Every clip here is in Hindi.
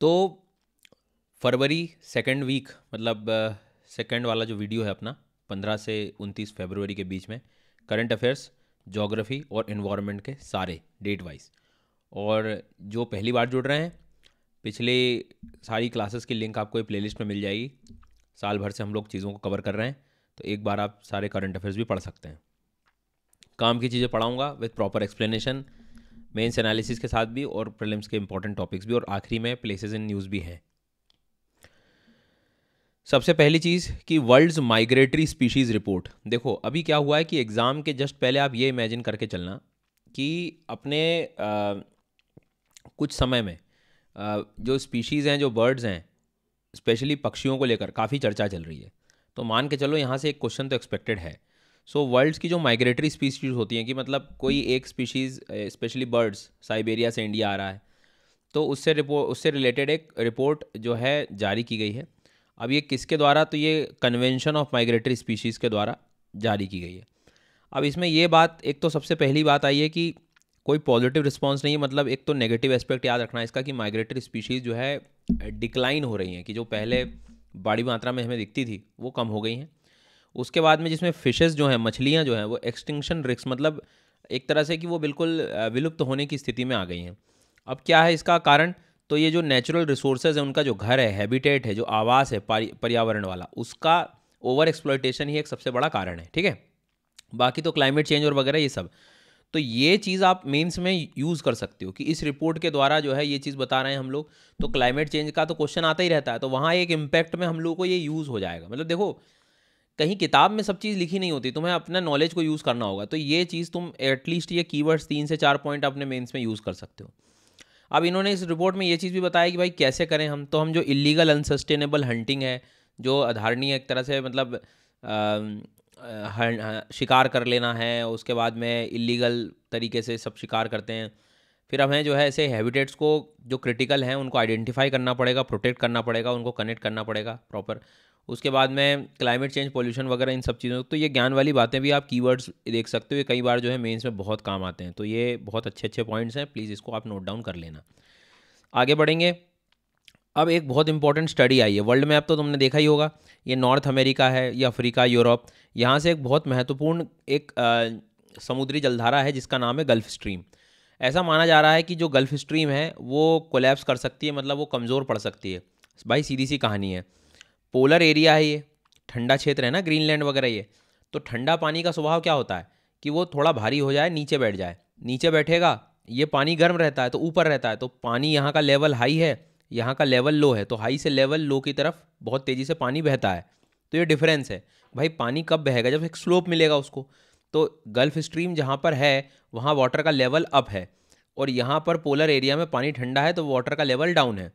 तो फरवरी सेकेंड वीक मतलब सेकेंड वाला जो वीडियो है अपना पंद्रह से उनतीस फेबरवरी के बीच में करंट अफेयर्स जोग्राफ़ी और इन्वामेंट के सारे डेट वाइज और जो पहली बार जुड़ रहे हैं पिछले सारी क्लासेस की लिंक आपको ये लिस्ट में मिल जाएगी साल भर से हम लोग चीज़ों को कवर कर रहे हैं तो एक बार आप सारे करंट अफेयर्स भी पढ़ सकते हैं काम की चीज़ें पढ़ाऊँगा with proper explanation mains analysis के साथ भी और प्रीलिम्स के इंपॉर्टेंट टॉपिक्स भी और आखिरी में प्लेसेस इन न्यूज़ भी हैं सबसे पहली चीज़ कि वर्ल्ड्स माइग्रेटरी स्पीशीज़ रिपोर्ट देखो अभी क्या हुआ है कि एग्ज़ाम के जस्ट पहले आप ये इमेजिन करके चलना कि अपने आ, कुछ समय में आ, जो स्पीशीज़ हैं जो बर्ड्स हैं स्पेशली पक्षियों को लेकर काफ़ी चर्चा चल रही है तो मान के चलो यहाँ से एक क्वेश्चन तो एक्सपेक्टेड है सो so, वर्ल्ड्स की जो माइग्रेटरी स्पीशीज़ होती हैं कि मतलब कोई एक स्पीशीज़ स्पेशली बर्ड्स साइबेरिया से इंडिया आ रहा है तो उससे रिपोर्ट उससे रिलेटेड एक रिपोर्ट जो है जारी की गई है अब ये किसके द्वारा तो ये कन्वेंशन ऑफ माइग्रेटरी स्पीशीज़ के द्वारा जारी की गई है अब इसमें ये बात एक तो सबसे पहली बात आई है कि कोई पॉजिटिव रिस्पॉन्स नहीं है मतलब एक तो नेगेटिव एस्पेक्ट याद रखना है इसका कि माइग्रेटरी स्पीशीज़ जो है डिक्लाइन हो रही हैं कि जो पहले बड़ी मात्रा में हमें दिखती थी वो कम हो गई हैं उसके बाद में जिसमें फिशेज़ जो हैं मछलियाँ जो हैं वो एक्सटिंक्शन रिक्स मतलब एक तरह से कि वो बिल्कुल विलुप्त होने की स्थिति में आ गई हैं अब क्या है इसका कारण तो ये जो नेचुरल रिसोर्सेज है उनका जो घर है हैबिटेट है जो आवास है पर्यावरण वाला उसका ओवर एक्सप्लोइटेशन ही एक सबसे बड़ा कारण है ठीक है बाकी तो क्लाइमेट चेंज और वगैरह ये सब तो ये चीज़ आप मेंस में यूज़ कर सकते हो कि इस रिपोर्ट के द्वारा जो है ये चीज़ बता रहे हैं हम लोग तो क्लाइमेट चेंज का तो क्वेश्चन आता ही रहता है तो वहाँ एक इम्पैक्ट में हम लोग को ये यूज़ हो जाएगा मतलब देखो कहीं किताब में सब चीज़ लिखी नहीं होती तुम्हें अपना नॉलेज को यूज़ करना होगा तो ये चीज़ तुम एटलीस्ट ये कीवर्ड्स तीन से चार पॉइंट अपने मेंस में यूज़ कर सकते हो अब इन्होंने इस रिपोर्ट में ये चीज़ भी बताया कि भाई कैसे करें हम तो हम जो इलीगल अनसस्टेनेबल हंटिंग है जो अधारणीय एक तरह से मतलब शिकार कर लेना है उसके बाद में इलीगल तरीके से सब शिकार करते हैं फिर हमें जो है ऐसे हैबिटेट्स को जो क्रिटिकल हैं उनको आइडेंटिफाई करना पड़ेगा प्रोटेक्ट करना पड़ेगा उनको कनेक्ट करना पड़ेगा प्रॉपर उसके बाद में क्लाइमेट चेंज पोल्यूशन वगैरह इन सब चीज़ों तो ये ज्ञान वाली बातें भी आप कीवर्ड्स देख सकते हो ये कई बार जो है मेंस में बहुत काम आते हैं तो ये बहुत अच्छे अच्छे पॉइंट्स हैं प्लीज़ इसको आप नोट डाउन कर लेना आगे बढ़ेंगे अब एक बहुत इंपॉर्टेंट स्टडी आई है वर्ल्ड मैप तो तुमने देखा ही होगा ये नॉर्थ अमेरिका है या अफ्रीका यूरोप यहाँ से एक बहुत महत्वपूर्ण एक आ, समुद्री जलधारा है जिसका नाम है गल्फ स्ट्रीम ऐसा माना जा रहा है कि जो गल्फ स्ट्रीम है वो कोलैप्स कर सकती है मतलब वो कमज़ोर पड़ सकती है भाई सीधी सी कहानी है पोलर एरिया है ये ठंडा क्षेत्र है ना ग्रीनलैंड वगैरह ये तो ठंडा पानी का स्वभाव क्या होता है कि वो थोड़ा भारी हो जाए नीचे बैठ जाए नीचे बैठेगा ये पानी गर्म रहता है तो ऊपर रहता है तो पानी यहाँ का लेवल हाई है यहाँ का लेवल लो है तो हाई से लेवल लो की तरफ बहुत तेज़ी से पानी बहता है तो ये डिफरेंस है भाई पानी कब बहेगा जब एक स्लोप मिलेगा उसको तो गल्फ स्ट्रीम जहाँ पर है वहाँ वाटर का लेवल अप है और यहाँ पर पोलर एरिया में पानी ठंडा है तो वाटर का लेवल डाउन है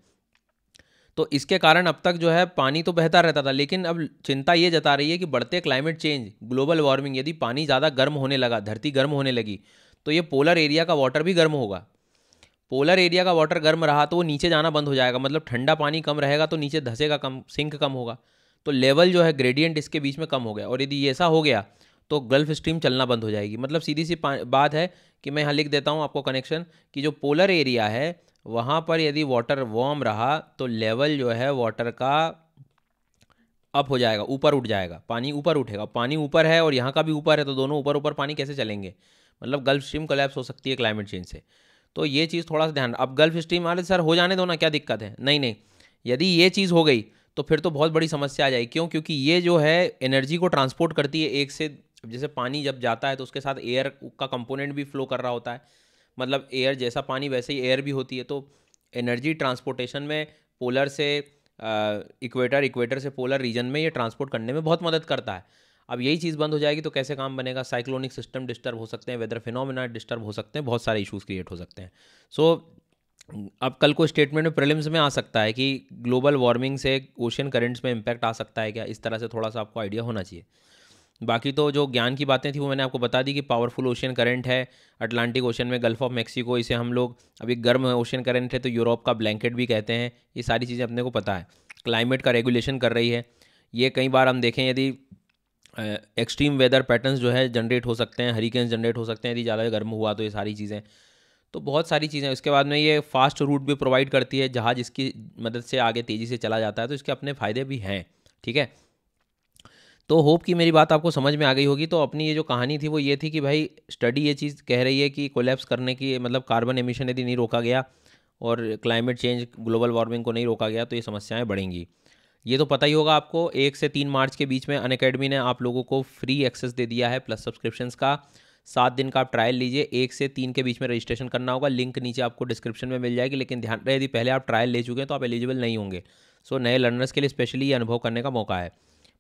तो इसके कारण अब तक जो है पानी तो बेहतर रहता था लेकिन अब चिंता ये जता रही है कि बढ़ते क्लाइमेट चेंज ग्लोबल वार्मिंग यदि पानी ज़्यादा गर्म होने लगा धरती गर्म होने लगी तो ये पोलर एरिया का वाटर भी गर्म होगा पोलर एरिया का वाटर गर्म रहा तो वो नीचे जाना बंद हो जाएगा मतलब ठंडा पानी कम रहेगा तो नीचे धसेगा कम सिंक कम होगा तो लेवल जो है ग्रेडियंट इसके बीच में कम हो गया और यदि ऐसा हो गया तो गल्फ स्ट्रीम चलना बंद हो जाएगी मतलब सीधी सी बात है कि मैं यहाँ लिख देता हूँ आपको कनेक्शन कि जो पोलर एरिया है वहाँ पर यदि वाटर वार्म रहा तो लेवल जो है वाटर का अप हो जाएगा ऊपर उठ जाएगा पानी ऊपर उठेगा पानी ऊपर है और यहाँ का भी ऊपर है तो दोनों ऊपर ऊपर पानी कैसे चलेंगे मतलब गल्फ स्ट्रीम कलेप्स हो सकती है क्लाइमेट चेंज से तो ये चीज़ थोड़ा सा ध्यान अब गल्फ स्ट्रीम वाले सर हो जाने दो ना क्या दिक्कत है नहीं नहीं यदि ये चीज़ हो गई तो फिर तो बहुत बड़ी समस्या आ जाएगी क्यों क्योंकि ये जो है एनर्जी को ट्रांसपोर्ट करती है एक से जैसे पानी जब जाता है तो उसके साथ एयर का कंपोनेंट भी फ्लो कर रहा होता है मतलब एयर जैसा पानी वैसे ही एयर भी होती है तो एनर्जी ट्रांसपोर्टेशन में पोलर से इक्वेटर इक्वेटर से पोलर रीजन में ये ट्रांसपोर्ट करने में बहुत मदद करता है अब यही चीज़ बंद हो जाएगी तो कैसे काम बनेगा साइक्लोनिक सिस्टम डिस्टर्ब हो सकते हैं वेदर फिनोमिना डिस्टर्ब हो सकते हैं बहुत सारे इशूज़ क्रिएट हो सकते हैं सो so, अब कल को स्टेटमेंट में प्रिलिम्स में आ सकता है कि ग्लोबल वार्मिंग से ओशन करेंट्स में इम्पैक्ट आ सकता है क्या इस तरह से थोड़ा सा आपको आइडिया होना चाहिए बाकी तो जो ज्ञान की बातें थी वो मैंने आपको बता दी कि पावरफुल ओशन करंट है अटलांटिक ओशन में गल्फ ऑफ मेक्सिको इसे हम लोग अभी गर्म ओशन करंट है तो यूरोप का ब्लैंकेट भी कहते हैं ये सारी चीज़ें अपने को पता है क्लाइमेट का रेगुलेशन कर रही है ये कई बार हम देखें यदि एक्सट्रीम वेदर पैटर्न्स जो है जनरेट हो सकते हैं हरिकेन्स जनरेट हो सकते हैं यदि ज़्यादा गर्म हुआ तो ये सारी चीज़ें तो बहुत सारी चीज़ें उसके बाद में ये फास्ट रूट भी प्रोवाइड करती है जहाज़ इसकी मदद से आगे तेज़ी से चला जाता है तो इसके अपने फ़ायदे भी हैं ठीक है तो होप कि मेरी बात आपको समझ में आ गई होगी तो अपनी ये जो कहानी थी वो ये थी कि भाई स्टडी ये चीज़ कह रही है कि कोलेप्स करने की मतलब कार्बन एमिशन यदि नहीं रोका गया और क्लाइमेट चेंज ग्लोबल वार्मिंग को नहीं रोका गया तो ये समस्याएं बढ़ेंगी ये तो पता ही होगा आपको एक से तीन मार्च के बीच में अन अकेडमी ने आप लोगों को फ्री एक्सेस दे दिया है प्लस सब्सक्रिप्शन का सात दिन का आप ट्रायल लीजिए एक से तीन के बीच में रजिस्ट्रेशन करना होगा लिंक नीचे आपको डिस्क्रिप्शन में मिल जाएगी लेकिन ध्यान रहे यदि पहले आप ट्रायल ले चुके हैं तो आप एलिजिबल नहीं होंगे सो नए लर्नर्स के लिए स्पेशली ये अनुभव करने का मौका है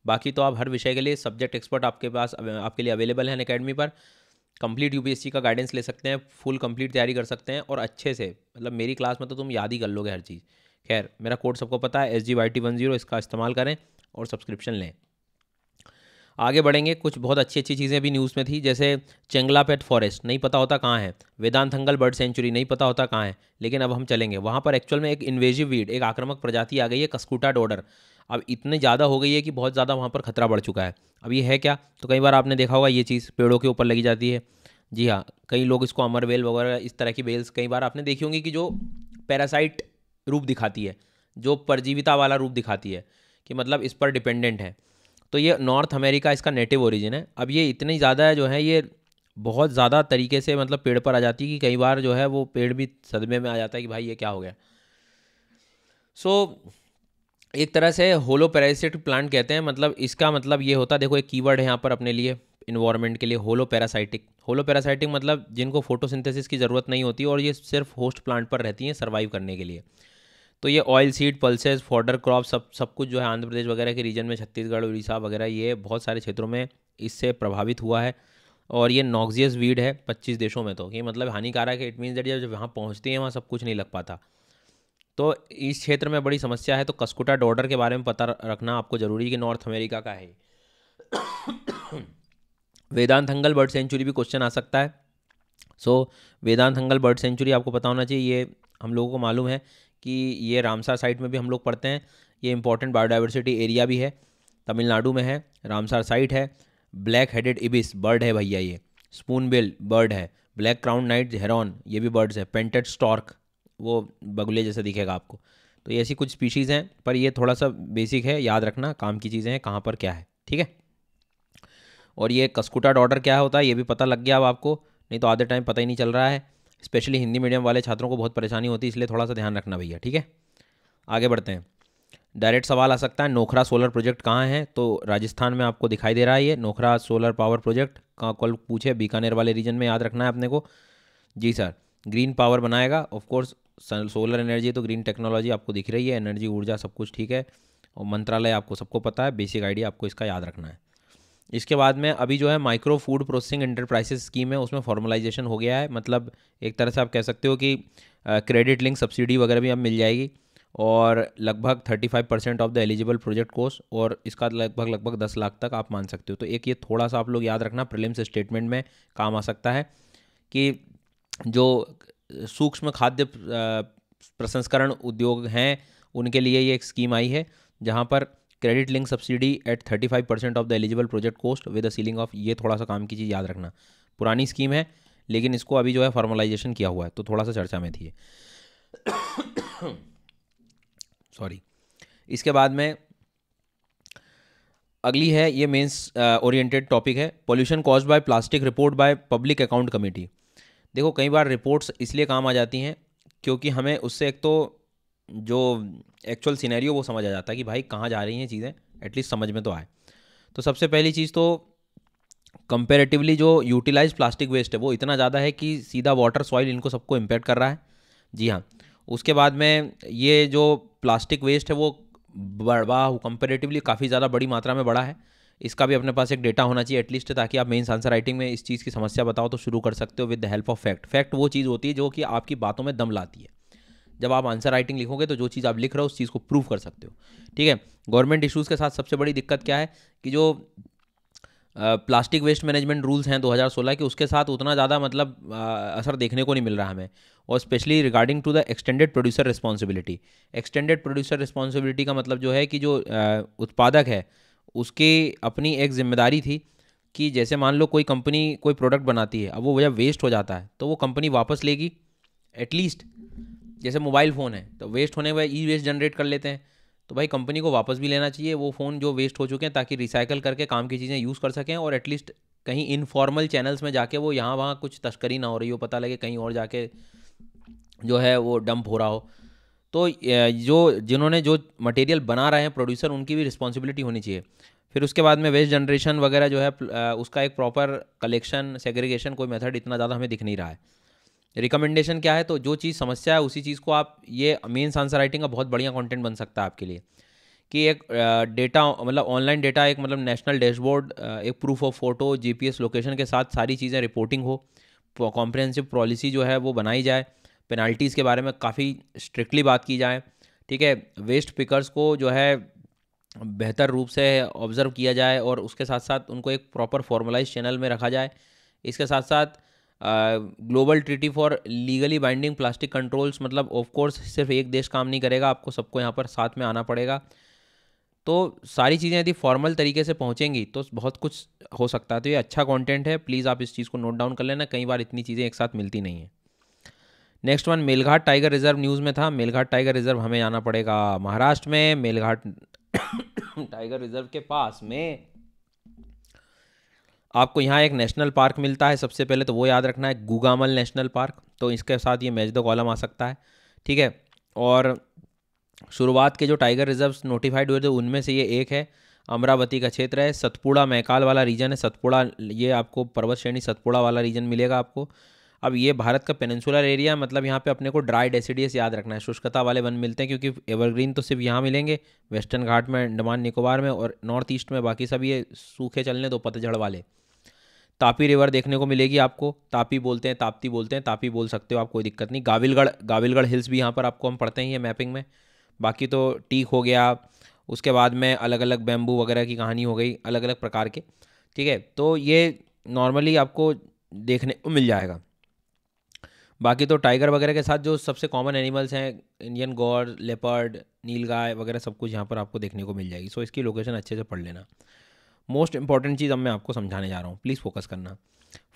बाकी तो आप हर विषय के लिए सब्जेक्ट एक्सपर्ट आपके पास आपके लिए अवेलेबल हैं अकेडमी पर कंप्लीट यू का गाइडेंस ले सकते हैं फुल कंप्लीट तैयारी कर सकते हैं और अच्छे से मतलब मेरी क्लास में तो तुम याद ही कर लोगे हर चीज़ खैर मेरा कोड सबको पता है S G Y T one zero इसका इस्तेमाल करें और सब्सक्रिप्शन लें आगे बढ़ेंगे कुछ बहुत अच्छी अच्छी चीज़ें भी न्यूज़ में थी जैसे चेंगलापेट फॉरेस्ट नहीं पता होता कहाँ है वेदांत हंगल बर्ड सेंचुरी नहीं पता होता कहाँ है लेकिन अब हम चलेंगे वहाँ पर एक्चुअल में एक इन्वेजिव वीड एक आक्रामक प्रजाति आ गई है कस्कूटा डोडर अब इतने ज़्यादा हो गई है कि बहुत ज़्यादा वहाँ पर खतरा बढ़ चुका है अब ये है क्या तो कई बार आपने देखा होगा ये चीज़ पेड़ों के ऊपर लगी जाती है जी हाँ कई लोग इसको अमर बेल वगैरह इस तरह की बेल्स कई बार आपने देखी होंगी कि जो पैरासाइट रूप दिखाती है जो परजीविता वाला रूप दिखाती है कि मतलब इस पर डिपेंडेंट है तो ये नॉर्थ अमेरिका इसका नेटिव ओरिजिन है अब ये इतनी ज़्यादा जो है ये बहुत ज़्यादा तरीके से मतलब पेड़ पर आ जाती है कि कई बार जो है वो पेड़ भी सदमे में आ जाता है कि भाई ये क्या हो गया सो so, एक तरह से होलो पैरासिटिक प्लांट कहते हैं मतलब इसका मतलब ये होता है देखो एक कीवर्ड है यहाँ पर अपने लिए इन्वायरमेंट के लिए होलो पैरासाइटिक होलो पैरासाइटिक मतलब जिनको फोटोसिंथेसिस की ज़रूरत नहीं होती और ये सिर्फ होस्ट प्लांट पर रहती हैं सर्वाइव करने के लिए तो ये oil seed pulses fodder crop सब सब कुछ जो है आंध्र प्रदेश वगैरह के रीजन में छत्तीसगढ़ उड़ीसा वगैरह ये बहुत सारे क्षेत्रों में इससे प्रभावित हुआ है और ये नॉक्जियस वीड है पच्चीस देशों में तो ये मतलब हानिकारक है इट मीन्स दैट जब वहाँ पहुँचती है वहाँ सब कुछ नहीं लग पाता तो इस क्षेत्र में बड़ी समस्या है तो कस्कुटा डॉर्डर के बारे में पता रखना आपको ज़रूरी है कि नॉर्थ अमेरिका का है वेदांत हंगल बर्ड सेंचुरी भी क्वेश्चन आ सकता है so so, Vedanthangal bird sanctuary आपको पता होना चाहिए ये हम लोगों को मालूम है कि ये रामसार साइट में भी हम लोग पढ़ते हैं ये इंपॉर्टेंट बायोडाइवर्सिटी एरिया भी है तमिलनाडु में है रामसार साइट है ब्लैक हेडेड इबिस बर्ड है भैया ये स्पून बिल बर्ड है ब्लैक क्राउन नाइट हेरॉन ये भी बर्ड्स है पेंटेड स्टॉर्क वो बगुले जैसा दिखेगा आपको तो ये ऐसी कुछ स्पीशीज़ हैं पर ये थोड़ा सा बेसिक है याद रखना काम की चीज़ें हैं कहाँ पर क्या है ठीक है और ये कस्कुटा डॉटर क्या होता है ये भी पता लग गया अब आपको नहीं तो आधे टाइम पता ही नहीं चल रहा है स्पेशली हिंदी मीडियम वाले छात्रों को बहुत परेशानी होती है इसलिए थोड़ा सा ध्यान रखना भैया ठीक है आगे बढ़ते हैं डायरेक्ट सवाल आ सकता है नोखरा सोलर प्रोजेक्ट कहाँ है तो राजस्थान में आपको दिखाई दे रहा है ये नोखरा सोलर पावर प्रोजेक्ट कहाँ कल पूछे बीकानेर वाले रीजन में याद रखना है अपने को जी सर ग्रीन पावर बनाएगा ऑफकोर्स सोलर एनर्जी तो ग्रीन टेक्नोलॉजी आपको दिख रही है एनर्जी ऊर्जा सब कुछ ठीक है और मंत्रालय आपको सबको पता है बेसिक आइडिया आपको इसका याद रखना है इसके बाद में अभी जो है micro food processing enterprises scheme है उसमें फॉर्मलाइजेशन हो गया है मतलब एक तरह से आप कह सकते हो कि क्रेडिट लिंक सब्सिडी वगैरह भी अब मिल जाएगी और लगभग 35 percent of the eligible project कोर्स और इसका लगभग लगभग 10 लाख तक आप मान सकते हो तो एक ये थोड़ा सा आप लोग याद रखना प्रिलिम्स स्टेटमेंट में काम आ सकता है कि जो सूक्ष्म खाद्य प्रसंस्करण उद्योग हैं उनके लिए ये एक स्कीम आई है जहाँ पर credit link subsidy at thirty five percent of the eligible project cost with a ceiling of ये थोड़ा सा काम की चीज़ याद रखना पुरानी स्कीम है लेकिन इसको अभी जो है फॉर्मलाइजेशन किया हुआ है तो थोड़ा सा चर्चा में थी सॉरी इसके बाद में अगली है ये मेंस ओरिएंटेड टॉपिक है pollution cause by plastic report by public account committee देखो कई बार रिपोर्ट्स इसलिए काम आ जाती हैं क्योंकि हमें उससे एक तो जो एक्चुअल सीनैरियो वो समझ आ जाता है कि भाई कहाँ जा रही हैं चीज़ें एटलीस्ट समझ में तो आए तो सबसे पहली चीज़ तो कंपेरेटिवली जो यूटिलाइज प्लास्टिक वेस्ट है वो इतना ज़्यादा है कि सीधा वाटर सॉइल इनको सबको इम्पेक्ट कर रहा है जी हाँ उसके बाद में ये जो प्लास्टिक वेस्ट है वो बढ़ा कंपेरेटिवली काफ़ी ज़्यादा बड़ी मात्रा में बढ़ा है इसका भी अपने पास एक डेटा होना चाहिए एटलीस्ट ताकि आप मेन्स आंसर राइटिंग में इस चीज़ की समस्या बताओ तो शुरू कर सकते हो with the help of fact fact वो चीज़ होती है जो कि आपकी बातों में दम लाती है जब आप आंसर राइटिंग लिखोगे तो जो चीज़ आप लिख रहे हो उस चीज़ को प्रूव कर सकते हो ठीक है गवर्नमेंट इशूज़ के साथ सबसे बड़ी दिक्कत क्या है कि जो प्लास्टिक वेस्ट मैनेजमेंट रूल्स हैं 2016 के उसके साथ उतना ज़्यादा मतलब असर देखने को नहीं मिल रहा हमें और specially regarding to the extended producer responsibility extended producer responsibility का मतलब जो है कि जो उत्पादक है उसकी अपनी एक जिम्मेदारी थी कि जैसे मान लो कोई कंपनी कोई प्रोडक्ट बनाती है अब वो वजह वेस्ट हो जाता है तो वो कंपनी वापस लेगी एटलीस्ट जैसे मोबाइल फ़ोन है तो वेस्ट होने वह ई वेस्ट जनरेट कर लेते हैं तो भाई कंपनी को वापस भी लेना चाहिए वो फ़ोन जो वेस्ट हो चुके हैं ताकि रिसाइकल करके काम की चीज़ें यूज़ कर सकें और एटलीस्ट कहीं इनफॉर्मल चैनल्स में जाके वो यहाँ वहाँ कुछ तस्करी ना हो रही हो पता लगे कहीं और जाके जो है वो डंप हो रहा हो तो जो जिन्होंने जो मटेरियल बना रहे हैं प्रोड्यूसर उनकी भी रिस्पॉन्सिबिलिटी होनी चाहिए फिर उसके बाद में वेस्ट जनरेशन वगैरह जो है उसका एक प्रॉपर कलेक्शन सेग्रीगेशन कोई मेथड इतना ज़्यादा हमें दिख नहीं रहा है रिकमेंडेशन क्या है तो जो चीज़ समस्या है उसी चीज़ को आप ये मेन आंसर राइटिंग का बहुत बढ़िया कंटेंट बन सकता है आपके लिए कि एक डेटा मतलब ऑनलाइन डेटा एक मतलब नेशनल डैशबोर्ड एक proof of photo GPS location के साथ सारी चीज़ें रिपोर्टिंग हो कॉम्प्रहेंसिव पॉलिसी जो है वो बनाई जाए पेनाल्टीज़ के बारे में काफ़ी स्ट्रिक्टली बात की जाए ठीक है वेस्ट पिकर्स को जो है बेहतर रूप से ऑब्ज़र्व किया जाए और उसके साथ साथ उनको एक प्रॉपर फॉर्मलाइज चैनल में रखा जाए इसके साथ साथ global treaty for legally binding plastic controls मतलब ऑफ कोर्स सिर्फ एक देश काम नहीं करेगा आपको सबको यहाँ पर साथ में आना पड़ेगा तो सारी चीज़ें यदि फॉर्मल तरीके से पहुँचेंगी तो बहुत कुछ हो सकता है तो ये अच्छा कंटेंट है प्लीज़ आप इस चीज़ को नोट डाउन कर लेना कई बार इतनी चीज़ें एक साथ मिलती नहीं हैं next one Melghat tiger reserve news में था मेलघाट टाइगर रिजर्व हमें जाना पड़ेगा महाराष्ट्र में मेलघाट टाइगर रिजर्व के पास में आपको यहाँ एक नेशनल पार्क मिलता है सबसे पहले तो वो याद रखना है गुगामल नेशनल पार्क तो इसके साथ ये मेजदो कॉलम आ सकता है ठीक है और शुरुआत के जो टाइगर रिजर्व नोटिफाइड हुए थे उनमें से ये एक है अमरावती का क्षेत्र है सतपुड़ा मैकाल वाला रीजन है सतपुड़ा ये आपको पर्वत श्रेणी सतपुड़ा वाला रीजन मिलेगा आपको अब ये भारत का पेनसुलर एरिया मतलब यहाँ पे अपने को ड्राई डेसीडियस याद रखना है शुष्कता वाले वन मिलते हैं क्योंकि एवरग्रीन तो सिर्फ यहाँ मिलेंगे वेस्टर्न घाट में अंडमान निकोबार में और नॉर्थ ईस्ट में बाकी सब ये सूखे चलने दो पतझड़ वाले तापी रिवर देखने को मिलेगी आपको तापी बोलते हैं ताप्ती बोलते हैं तापी बोल सकते हो आप कोई दिक्कत नहीं गाविलगढ़ गाविलगढ़ हिल्स भी यहाँ पर आपको हम पढ़ते हैं ये मैपिंग में बाकी तो टीक हो गया उसके बाद में अलग अलग बैम्बू वगैरह की कहानी हो गई अलग अलग प्रकार के ठीक है तो ये नॉर्मली आपको देखने को मिल जाएगा बाकी तो टाइगर वगैरह के साथ जो सबसे कॉमन एनिमल्स हैं Indian gaur leopard nilgai वगैरह सब कुछ यहाँ पर आपको देखने को मिल जाएगी सो इसकी लोकेशन अच्छे से पढ़ लेना मोस्ट इंपॉर्टेंट चीज़ अब मैं आपको समझाने जा रहा हूँ प्लीज़ फोकस करना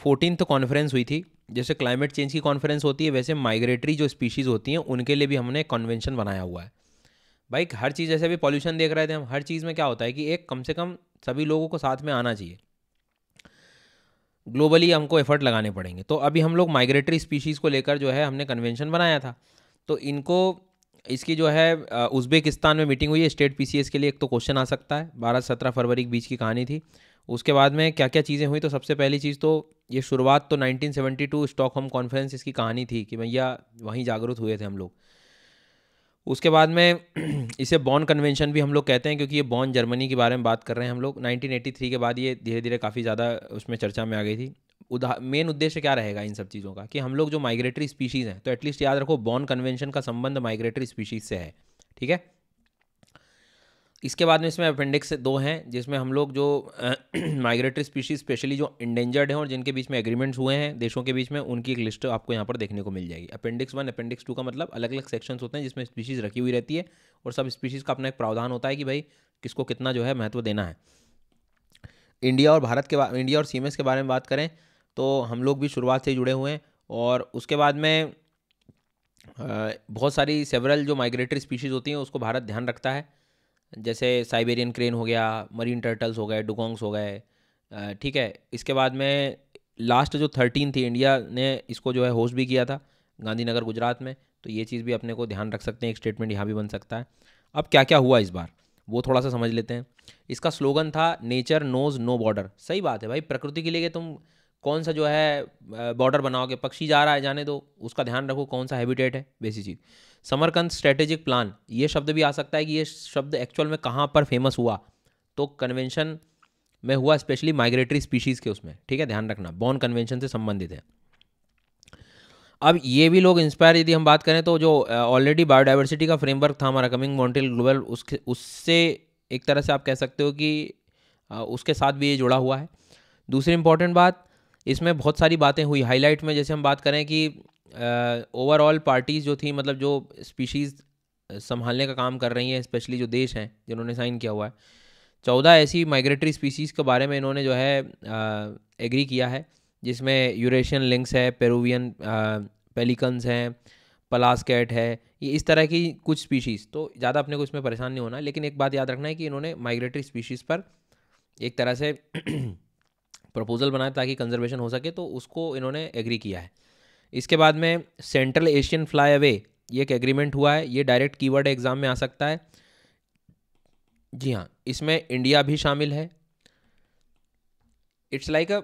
फोर्टीन तो कॉन्फ्रेंस हुई थी जैसे क्लाइमेट चेंज की कॉन्फ्रेंस होती है वैसे माइग्रेटरी जो स्पीशीज़ होती हैं उनके लिए भी हमने कन्वेंशन बनाया हुआ है भाई हर चीज़ जैसे भी पॉल्यूशन देख रहे थे हम हर चीज़ में क्या होता है कि एक कम से कम सभी लोगों को साथ में आना चाहिए ग्लोबली हमको एफर्ट लगाने पड़ेंगे तो अभी हम लोग माइग्रेटरी स्पीशीज़ को लेकर जो है हमने कन्वेंशन बनाया था तो इनको इसकी जो है उज़्बेकिस्तान में मीटिंग हुई है स्टेट पी के लिए एक तो क्वेश्चन आ सकता है बारह सत्रह फरवरी के बीच की कहानी थी उसके बाद में क्या क्या चीज़ें हुई तो सबसे पहली चीज़ तो ये शुरुआत तो 1972 स्टॉकहोम कॉन्फ्रेंस इसकी कहानी थी कि भैया वहीं जागरूक हुए थे हम लोग उसके बाद में इसे बॉन कन्वेंशन भी हम लोग कहते हैं क्योंकि ये बॉन जर्मनी के बारे में बात कर रहे हैं हम लोग 1983 के बाद ये धीरे धीरे काफ़ी ज़्यादा उसमें चर्चा में आ गई थी उदा मेन उद्देश्य क्या रहेगा इन सब चीज़ों का कि हम लोग जो माइग्रेटरी स्पीशीज़ हैं तो एटलीस्ट याद रखो बॉन कन्वेंशन का संबंध माइग्रेटरी स्पीशीज़ से है ठीक है इसके बाद में इसमें अपेंडिक्स दो हैं जिसमें हम लोग जो माइग्रेटरी स्पीशीज स्पेशली जो इंडेंजर्ड हैं और जिनके बीच में एग्रीमेंट्स हुए हैं देशों के बीच में उनकी एक लिस्ट आपको यहाँ पर देखने को मिल जाएगी अपेंडिक्स वन अपेंडिक्स टू का मतलब अलग अलग सेक्शंस होते हैं जिसमें स्पीशीज़ रखी हुई रहती है और सब स्पीशीज़ का अपना एक प्रावधान होता है कि भाई किसको कितना जो है महत्व देना है इंडिया और भारत के इंडिया और सीमेस के बारे में बात करें तो हम लोग भी शुरुआत से जुड़े हुए हैं और उसके बाद में बहुत सारी सेवरल जो माइग्रेटरी स्पीशीज़ होती हैं उसको भारत ध्यान रखता है जैसे साइबेरियन क्रेन हो गया मरीन टर्टल्स हो गए डुगोंग्स हो गए ठीक है इसके बाद में लास्ट जो थर्टीन थी इंडिया ने इसको जो है होस्ट भी किया था गांधीनगर गुजरात में तो ये चीज़ भी अपने को ध्यान रख सकते हैं एक स्टेटमेंट यहाँ भी बन सकता है अब क्या क्या हुआ इस बार वो थोड़ा सा समझ लेते हैं इसका स्लोगन था नेचर नोज नो बॉर्डर सही बात है भाई प्रकृति के लिए तुम कौन सा जो है बॉर्डर बनाओगे पक्षी जा रहा है जाने दो उसका ध्यान रखो कौन सा हैबिटेट है बेसिक चीज़ समरकंद स्ट्रेटेजिक प्लान ये शब्द भी आ सकता है कि ये शब्द एक्चुअल में कहाँ पर फेमस हुआ तो कन्वेंशन में हुआ स्पेशली माइग्रेटरी स्पीशीज़ के उसमें ठीक है ध्यान रखना बॉर्न कन्वेंशन से संबंधित है अब ये भी लोग इंस्पायर यदि हम बात करें तो जो ऑलरेडी बायोडाइवर्सिटी का फ्रेमवर्क था हमारा कमिंग माउंटेन ग्लोबल उसके उससे एक तरह से आप कह सकते हो कि उसके साथ भी ये जुड़ा हुआ है दूसरी इंपॉर्टेंट बात इसमें बहुत सारी बातें हुई हाईलाइट में जैसे हम बात करें कि ओवरऑल पार्टीज़ जो थी मतलब जो स्पीशीज़ संभालने का काम कर रही हैं स्पेशली जो देश हैं जिन्होंने साइन किया हुआ है चौदह ऐसी माइग्रेटरी स्पीसीज़ के बारे में इन्होंने जो है एग्री किया है जिसमें यूरेशियन लिंक्स है पेरूवियन पेलिकन्स हैं पलास है ये इस तरह की कुछ स्पीशीज़ तो ज़्यादा अपने को इसमें परेशान नहीं होना लेकिन एक बात याद रखना है कि इन्होंने माइग्रेटरी स्पीशीज़ पर एक तरह से प्रपोजल बनाया ताकि कंजर्वेशन हो सके तो उसको इन्होंने एग्री किया है इसके बाद में सेंट्रल एशियन फ्लाई अवे ये एक एग्रीमेंट हुआ है ये डायरेक्ट कीवर्ड एग्ज़ाम में आ सकता है जी हाँ इसमें इंडिया भी शामिल है इट्स लाइक अ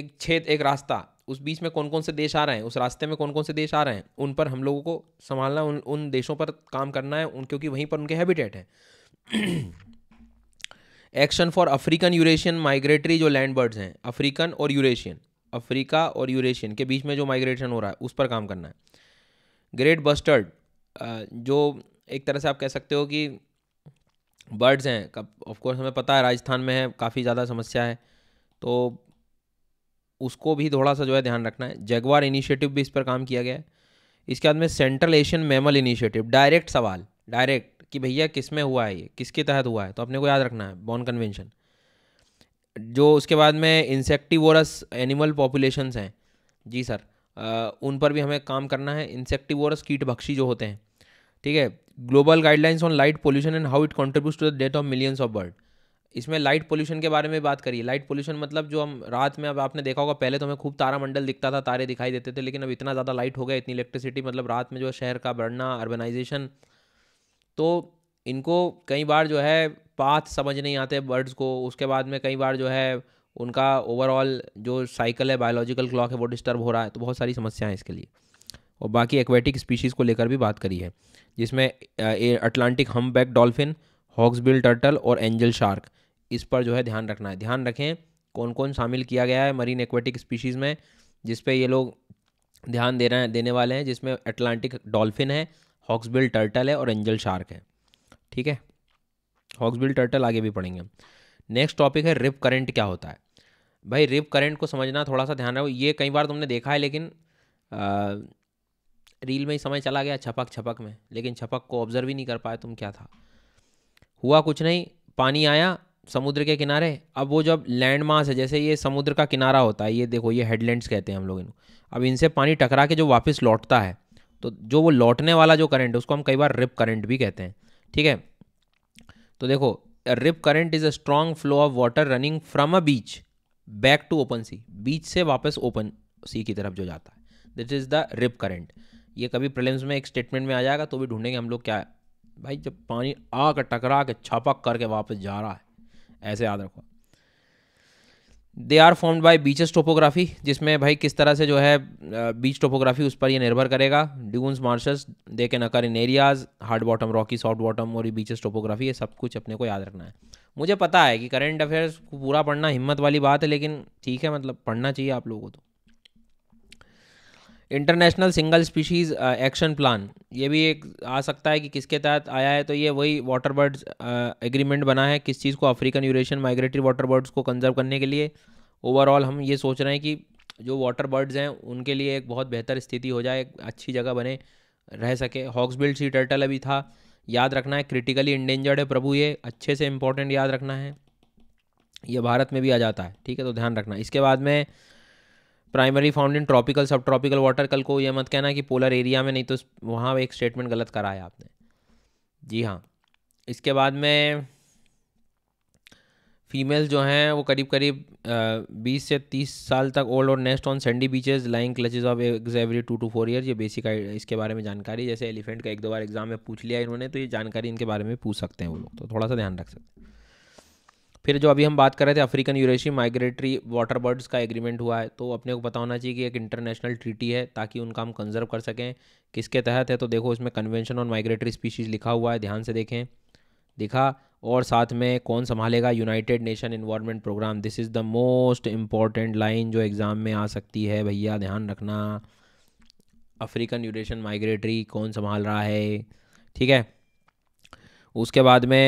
एक छेद एक रास्ता उस बीच में कौन कौन से देश आ रहे हैं उस रास्ते में कौन कौन से देश आ रहे हैं उन पर हम लोगों को संभालना उन उन देशों पर काम करना है उन क्योंकि वहीं पर उनके हैबिटेट हैं action for African Eurasian migratory जो लैंड बर्ड्स हैं अफ्रीकन और यूरेशियन अफ्रीका और यूरेशियन के बीच में जो माइग्रेशन हो रहा है उस पर काम करना है ग्रेट बस्टर्ड जो एक तरह से आप कह सकते हो कि बर्ड्स हैं ऑफकोर्स हमें पता है राजस्थान में है काफ़ी ज़्यादा समस्या है तो उसको भी थोड़ा सा जो है ध्यान रखना है जगवार इनिशिएटिव भी इस पर काम किया गया है इसके बाद में Central Asian mammal initiative direct सवाल डायरेक्ट कि भैया किस में हुआ है ये किसके तहत हुआ है तो अपने को याद रखना है बॉन कन्वेंशन जो उसके बाद में इंसेक्टिवोरस एनिमल पॉपुलेशंस हैं जी सर आ, उन पर भी हमें काम करना है इंसेक्टिवोरस कीट भक्षी जो होते हैं ठीक है global guidelines on light pollution and how it contribute to the death of millions of bird इसमें लाइट पोल्यूशन के बारे में बात करिए लाइट पोल्यूशन मतलब जो हम रात में अब आपने देखा होगा पहले तो हमें खूब तारामंडल दिखता था तारे दिखाई देते थे लेकिन अब इतना ज़्यादा लाइट हो गया इतनी इलेक्ट्रिसिटी मतलब रात में जो शहर का बढ़ना अर्बनाइजेशन तो इनको कई बार जो है पाथ समझ नहीं आते बर्ड्स को उसके बाद में कई बार जो है उनका ओवरऑल जो साइकिल है बायोलॉजिकल क्लॉक है वो डिस्टर्ब हो रहा है तो बहुत सारी समस्याएं हैं इसके लिए और बाकी एक्वेटिक स्पीशीज़ को लेकर भी बात करी है जिसमें Atlantic humpback dolphin hawksbill turtle और एंजल शार्क इस पर जो है ध्यान रखना है ध्यान रखें कौन कौन शामिल किया गया है मरीन एक्वेटिक स्पीशीज़ में जिस पर ये लोग ध्यान दे रहे हैं देने वाले हैं जिसमें अटलांटिक डॉल्फिन है हॉक्सबिल टर्टल है और एंजल शार्क है ठीक है हॉक्सबिल टर्टल आगे भी पढ़ेंगे हम नेक्स्ट टॉपिक है रिप करंट क्या होता है भाई रिप करंट को समझना थोड़ा सा ध्यान रखो ये कई बार तुमने देखा है लेकिन आ, रील में ही समय चला गया छपक छपक में लेकिन छपक को ऑब्जर्व ही नहीं कर पाए तुम क्या था हुआ कुछ नहीं पानी आया समुद्र के किनारे अब वो जब लैंड मास है जैसे ये समुद्र का किनारा होता है ये देखो ये हेडलैंड्स कहते हैं हम लोग इनको अब इनसे पानी टकरा के जो वापस लौटता है तो जो वो लौटने वाला जो करंट है उसको हम कई बार रिप करंट भी कहते हैं ठीक है तो देखो rip current is a strong flow of water running from a beach back to open sea beach से वापस ओपन सी की तरफ जो जाता है this is the rip current ये कभी प्रॉब्लम्स में एक स्टेटमेंट में आ जाएगा तो भी ढूंढेंगे हम लोग क्या है भाई जब पानी आकर टकरा के छापक करके वापस जा रहा है ऐसे याद रखो they are formed by beaches topography जिसमें भाई किस तरह से जो है बीच टोपोग्राफी उस पर ये निर्भर करेगा ड्यून्स मार्शस दे के नकर इन areas hard bottom rocky soft bottom और ये बीचेस टोपोग्राफी ये सब कुछ अपने को याद रखना है मुझे पता है कि करेंट अफेयर्स को पूरा पढ़ना हिम्मत वाली बात है लेकिन ठीक है मतलब पढ़ना चाहिए आप लोगों को तो international single species action plan ये भी एक आ सकता है कि किसके तहत आया है तो ये वही वाटर बर्ड्स एग्रीमेंट बना है किस चीज़ को African Eurasian migratory water birds को कंजर्व करने के लिए ओवरऑल हम ये सोच रहे हैं कि जो वाटर बर्ड्स हैं उनके लिए एक बहुत बेहतर स्थिति हो जाए एक अच्छी जगह बने रह सके हॉक्सबिल्ड सी टर्टल अभी था याद रखना है क्रिटिकली इंडेंजर्ड है प्रभु ये अच्छे से इंपॉर्टेंट याद रखना है ये भारत में भी आ जाता है ठीक है तो ध्यान रखना इसके बाद में primary found in tropical subtropical water कल को यह मत कहना कि पोलर एरिया में नहीं तो वहाँ एक स्टेटमेंट गलत कराया आपने जी हाँ इसके बाद में फीमेल्स जो हैं वो करीब करीब बीस से तीस साल तक ओल्ड और nest on sandy beaches laying clutches of eggs every two to four year ये बेसिक इसके बारे में जानकारी जैसे एलिफेंट का एक दो बार एग्जाम में पूछ लिया इन्होंने तो ये जानकारी इनके बारे में पूछ सकते हैं वो लोग तो थोड़ा सा ध्यान रख सकते हैं फिर जो अभी हम बात कर रहे थे African Eurasian migratory water birds का एग्रीमेंट हुआ है तो अपने को पता होना चाहिए कि एक इंटरनेशनल ट्रीटी है ताकि उनका हम कंजर्व कर सकें किसके तहत है तो देखो इसमें कन्वेंशन ऑन माइग्रेटरी स्पीशीज़ लिखा हुआ है ध्यान से देखें दिखा और साथ में कौन संभालेगा United Nation environment programme this is the most important line जो एग्ज़ाम में आ सकती है भैया ध्यान रखना अफ्रीकन यूरेशन माइग्रेटरी कौन संभाल रहा है ठीक है उसके बाद में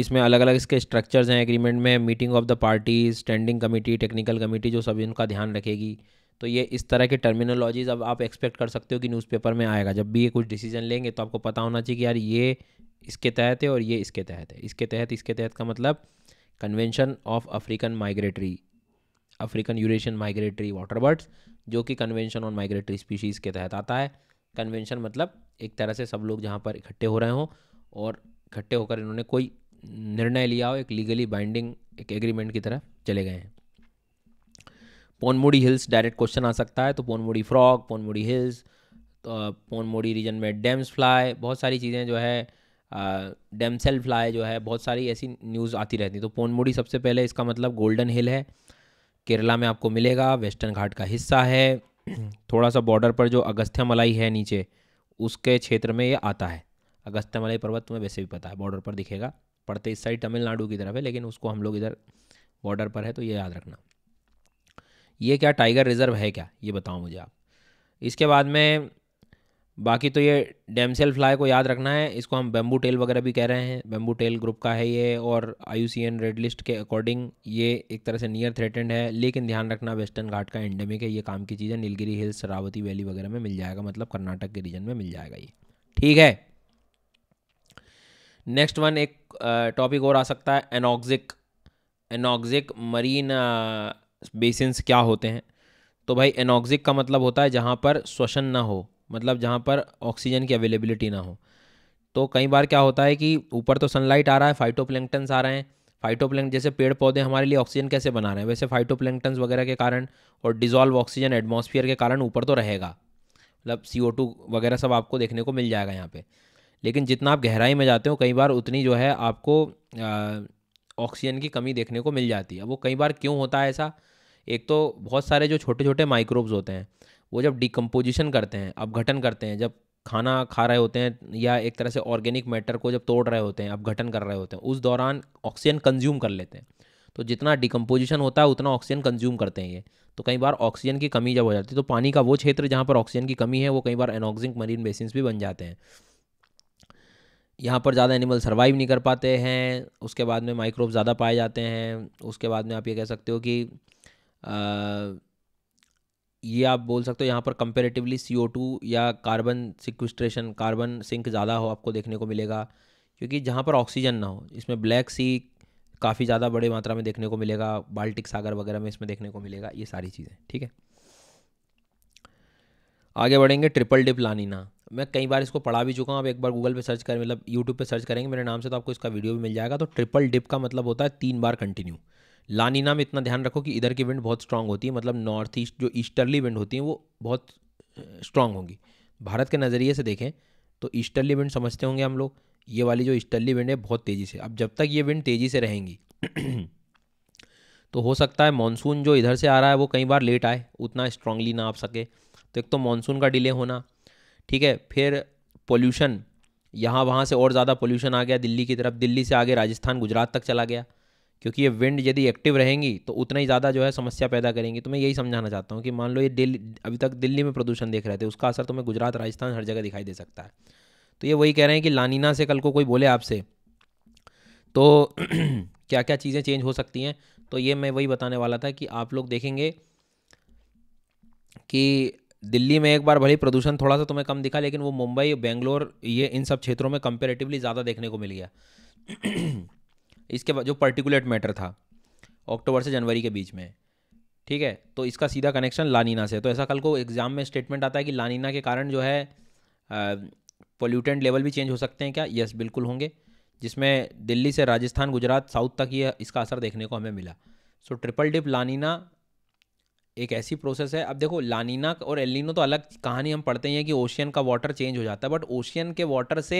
इसमें अलग अलग इसके स्ट्रक्चर्स हैं एग्रीमेंट में meeting of the parties standing committee technical committee जो सभी उनका ध्यान रखेगी तो ये इस तरह के टर्मिनोलॉजीज़ अब आप एक्सपेक्ट कर सकते हो कि न्यूज़पेपर में आएगा जब भी ये कुछ डिसीजन लेंगे तो आपको पता होना चाहिए कि यार ये इसके तहत है और ये इसके तहत है इसके तहत इसके तहत का मतलब convention of African migratory African Eurasian migratory water birds जो कि कन्वेंशन ऑन माइग्रेटरी स्पीशीज़ के तहत आता है कन्वेंशन मतलब एक तरह से सब लोग जहाँ पर इकट्ठे हो रहे हों और इकट्ठे होकर इन्होंने कोई निर्णय लिया हो एक लीगली बाइंडिंग एक एग्रीमेंट की तरफ चले गए हैं पोनमुड़ी हिल्स डायरेक्ट क्वेश्चन आ सकता है तो पोनमुड़ी फ्रॉग पोनमुड़ी हिल्स तो पोनमुड़ी रीजन में डैम्स फ्लाई बहुत सारी चीज़ें जो है डैम सेल फ्लाई जो है बहुत सारी ऐसी न्यूज़ आती रहती तो पोनमुड़ी सबसे पहले इसका मतलब गोल्डन हिल है केरला में आपको मिलेगा वेस्टर्न घाट का हिस्सा है थोड़ा सा बॉर्डर पर जो अगस्थ्य मलाई है नीचे उसके क्षेत्र में ये आता है अगस्त्या मलाई पर्वत तुम्हें वैसे भी पता है बॉर्डर पर दिखेगा पड़ते इस साइड तमिलनाडु की तरफ है लेकिन उसको हम लोग इधर बॉर्डर पर है तो ये याद रखना ये क्या टाइगर रिजर्व है क्या ये बताओ मुझे आप इसके बाद में बाकी तो ये डैमसेल फ्लाई को याद रखना है इसको हम बेम्बू टेल वगैरह भी कह रहे हैं बेम्बू टेल ग्रुप का है ये और आई रेड लिस्ट के अकॉर्डिंग ये एक तरह से नियर थ्रेटेंड है लेकिन ध्यान रखना वेस्टर्न घाट का एंडेमिक है ये काम की चीज़ है नीलगिरी हिल्स शरावती वैली वगैरह में मिल जाएगा मतलब कर्नाटक के रीजन में मिल जाएगा ये ठीक है नेक्स्ट वन एक टॉपिक और आ सकता है एनॉक्जिक एनॉक्जिक मरीन बेसिन्स क्या होते हैं तो भाई एनॉक्जिक का मतलब होता है जहाँ पर श्वसन ना हो मतलब जहाँ पर ऑक्सीजन की अवेलेबिलिटी ना हो तो कई बार क्या होता है कि ऊपर तो सनलाइट आ रहा है फाइटो आ रहे हैं फाइटोप्लैंक जैसे पेड़ पौधे हमारे लिए ऑक्सीजन कैसे बना रहे हैं वैसे फाइटो वगैरह के कारण और डिजॉल्व ऑक्सीजन एटमोसफियर के कारण ऊपर तो रहेगा मतलब सी वगैरह सब आपको देखने को मिल जाएगा यहाँ पर लेकिन जितना आप गहराई में जाते हो कई बार उतनी जो है आपको ऑक्सीजन की कमी देखने को मिल जाती है वो कई बार क्यों होता है ऐसा एक तो बहुत सारे जो छोटे छोटे माइक्रोब्स होते हैं वो जब डिकम्पोजिशन करते हैं अपघटन करते हैं जब खाना खा रहे होते हैं या एक तरह से ऑर्गेनिक मैटर को जब तोड़ रहे होते हैं अपघटन कर रहे होते हैं उस दौरान ऑक्सीजन कंज्यूम कर लेते हैं तो जितना डिकम्पोजिशन होता है उतना ऑक्सीजन कंज्यूम करते हैं ये तो कई बार ऑक्सीजन की कमी जब हो जाती है तो पानी का वो क्षेत्र जहाँ पर ऑक्सीजन की कमी है वो कई बार एनॉक्सिंग मरीन बेसिन भी बन जाते हैं यहाँ पर ज़्यादा एनिमल सर्वाइव नहीं कर पाते हैं उसके बाद में माइक्रोब ज़्यादा पाए जाते हैं उसके बाद में आप ये कह सकते हो कि आ, ये आप बोल सकते हो यहाँ पर कंपेरेटिवली सी या कार्बन सिक्विस्ट्रेशन कार्बन सिंक ज़्यादा हो आपको देखने को मिलेगा क्योंकि जहाँ पर ऑक्सीजन ना हो इसमें ब्लैक सी काफ़ी ज़्यादा बड़े मात्रा में देखने को मिलेगा बाल्टिक सागर वगैरह में इसमें देखने को मिलेगा ये सारी चीज़ें ठीक है आगे बढ़ेंगे ट्रिपल डिप लानीना मैं कई बार इसको पढ़ा भी चुका हूँ आप एक बार गूगल पे सर्च करें मतलब यूट्यूब पे सर्च करेंगे मेरे नाम से तो आपको इसका वीडियो भी मिल जाएगा तो ट्रिपल डिप का मतलब होता है तीन बार कंटिन्यू लानीना में इतना ध्यान रखो कि इधर की विंड बहुत स्ट्रांग होती है मतलब नॉर्थ ईस्ट जो ईस्टर्ली विंड होती है वो बहुत स्ट्रांग होंगी भारत के नज़रिए से देखें तो ईस्टर्ली विंड समझते होंगे हम लोग ये वाली जो ईस्टर्ली विंड है बहुत तेज़ी से अब जब तक ये विंड तेज़ी से रहेंगी तो हो सकता है मानसून जो इधर से आ रहा है वो कई बार लेट आए उतना स्ट्रांगली ना आ सके तो एक तो मानसून का डिले होना ठीक है फिर पोल्यूशन यहाँ वहाँ से और ज़्यादा पोल्यूशन आ गया दिल्ली की तरफ दिल्ली से आगे राजस्थान गुजरात तक चला गया क्योंकि ये विंड यदि एक्टिव रहेंगी तो उतना ही ज़्यादा जो है समस्या पैदा करेंगी तो मैं यही समझाना चाहता हूँ कि मान लो ये दिल्ली अभी तक दिल्ली में प्रदूषण देख रहे थे उसका असर तुम्हें तो गुजरात राजस्थान हर जगह दिखाई दे सकता है तो ये वही कह रहे हैं कि लानीना से कल को कोई बोले आपसे तो क्या क्या चीज़ें चेंज हो सकती हैं तो ये मैं वही बताने वाला था कि आप लोग देखेंगे कि दिल्ली में एक बार भले प्रदूषण थोड़ा सा तुम्हें कम दिखा लेकिन वो मुंबई बेंगलोर ये इन सब क्षेत्रों में कंपेरेटिवली ज़्यादा देखने को मिल गया इसके बाद जो पर्टिकुलेट मैटर था अक्टूबर से जनवरी के बीच में ठीक है तो इसका सीधा कनेक्शन लानीना से तो ऐसा कल को एग्ज़ाम में स्टेटमेंट आता है कि लानीना के कारण जो है पोल्यूटेंट लेवल भी चेंज हो सकते हैं क्या यस बिल्कुल होंगे जिसमें दिल्ली से राजस्थान गुजरात साउथ तक ये इसका असर देखने को हमें मिला सो ट्रिपल डिप लानीना एक ऐसी प्रोसेस है अब देखो लानीना और एलिनो तो अलग कहानी हम पढ़ते हैं कि ओशियन का वाटर चेंज हो जाता है बट ओशियन के वाटर से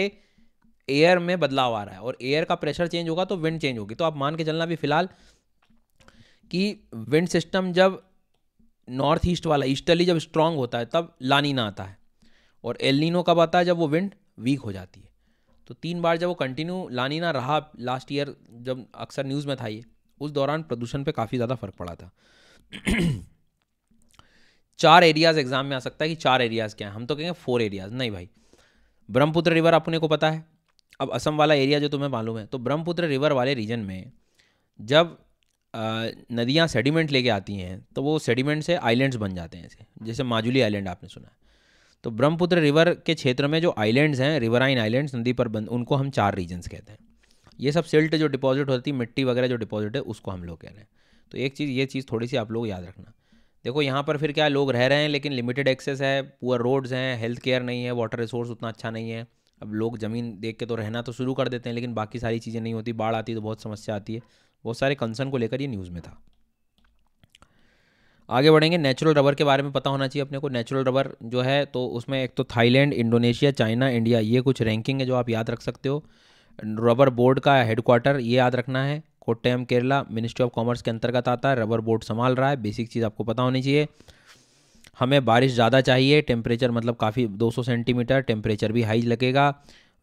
एयर में बदलाव आ रहा है और एयर का प्रेशर चेंज होगा तो विंड चेंज होगी तो आप मान के चलना अभी फिलहाल कि विंड सिस्टम जब नॉर्थ ईस्ट वाला ईस्टर्ली जब स्ट्रांग होता है तब लानीना आता है और एलिनो कब आता है जब वो विंड वीक हो जाती है तो तीन बार जब वो कंटिन्यू लानीना रहा लास्ट ईयर जब अक्सर न्यूज़ में था ये उस दौरान प्रदूषण पे काफ़ी ज़्यादा फर्क पड़ा था चार एरियाज एग्जाम में आ सकता है कि चार एरियाज क्या है हम तो कहेंगे फोर एरियाज नहीं भाई ब्रह्मपुत्र रिवर अपने को पता है अब असम वाला एरिया जो तुम्हें मालूम है तो ब्रह्मपुत्र रिवर वाले रीजन में जब नदियाँ सेडिमेंट लेके आती हैं तो वो सेडिमेंट से आइलैंड्स बन जाते हैं ऐसे जैसे माजुली आइलैंड आपने सुना है तो ब्रह्मपुत्र रिवर के क्षेत्र में जो आइलैंड्स हैं रिवराइन आइलैंड्स नदी पर बन उनको हम चार रीजन्स कहते हैं ये सब सिल्ट जो डिपॉजिट होती है मिट्टी वगैरह जो डिपॉजिट है उसको हम लोग कह रहे हैं तो एक चीज़ ये चीज़ थोड़ी सी आप लोग याद रखना देखो यहाँ पर फिर क्या लोग रह रहे हैं लेकिन लिमिटेड एक्सेस है पुअर रोड्स हैं हेल्थ केयर नहीं है वाटर रिसोर्स उतना अच्छा नहीं है अब लोग ज़मीन देख के तो रहना तो शुरू कर देते हैं लेकिन बाकी सारी चीज़ें नहीं होती बाढ़ आती तो बहुत समस्या आती है बहुत सारे कंसर्न को लेकर ये न्यूज़ में था आगे बढ़ेंगे नेचुरल रबर के बारे में पता होना चाहिए अपने को नेचुरल रबर जो है तो उसमें एक तो थाईलैंड इंडोनेशिया चाइना इंडिया ये कुछ रैंकिंग है जो आप याद रख सकते हो रबर बोर्ड का हेडक्वार्टर ये याद रखना है Kottayam Kerala ministry of commerce के अंतर्गत आता है रबर बोर्ड संभाल रहा है बेसिक चीज़ आपको पता होनी चाहिए हमें बारिश ज़्यादा चाहिए टेम्परेचर मतलब काफ़ी 200 सेंटीमीटर टेम्परेचर भी हाई लगेगा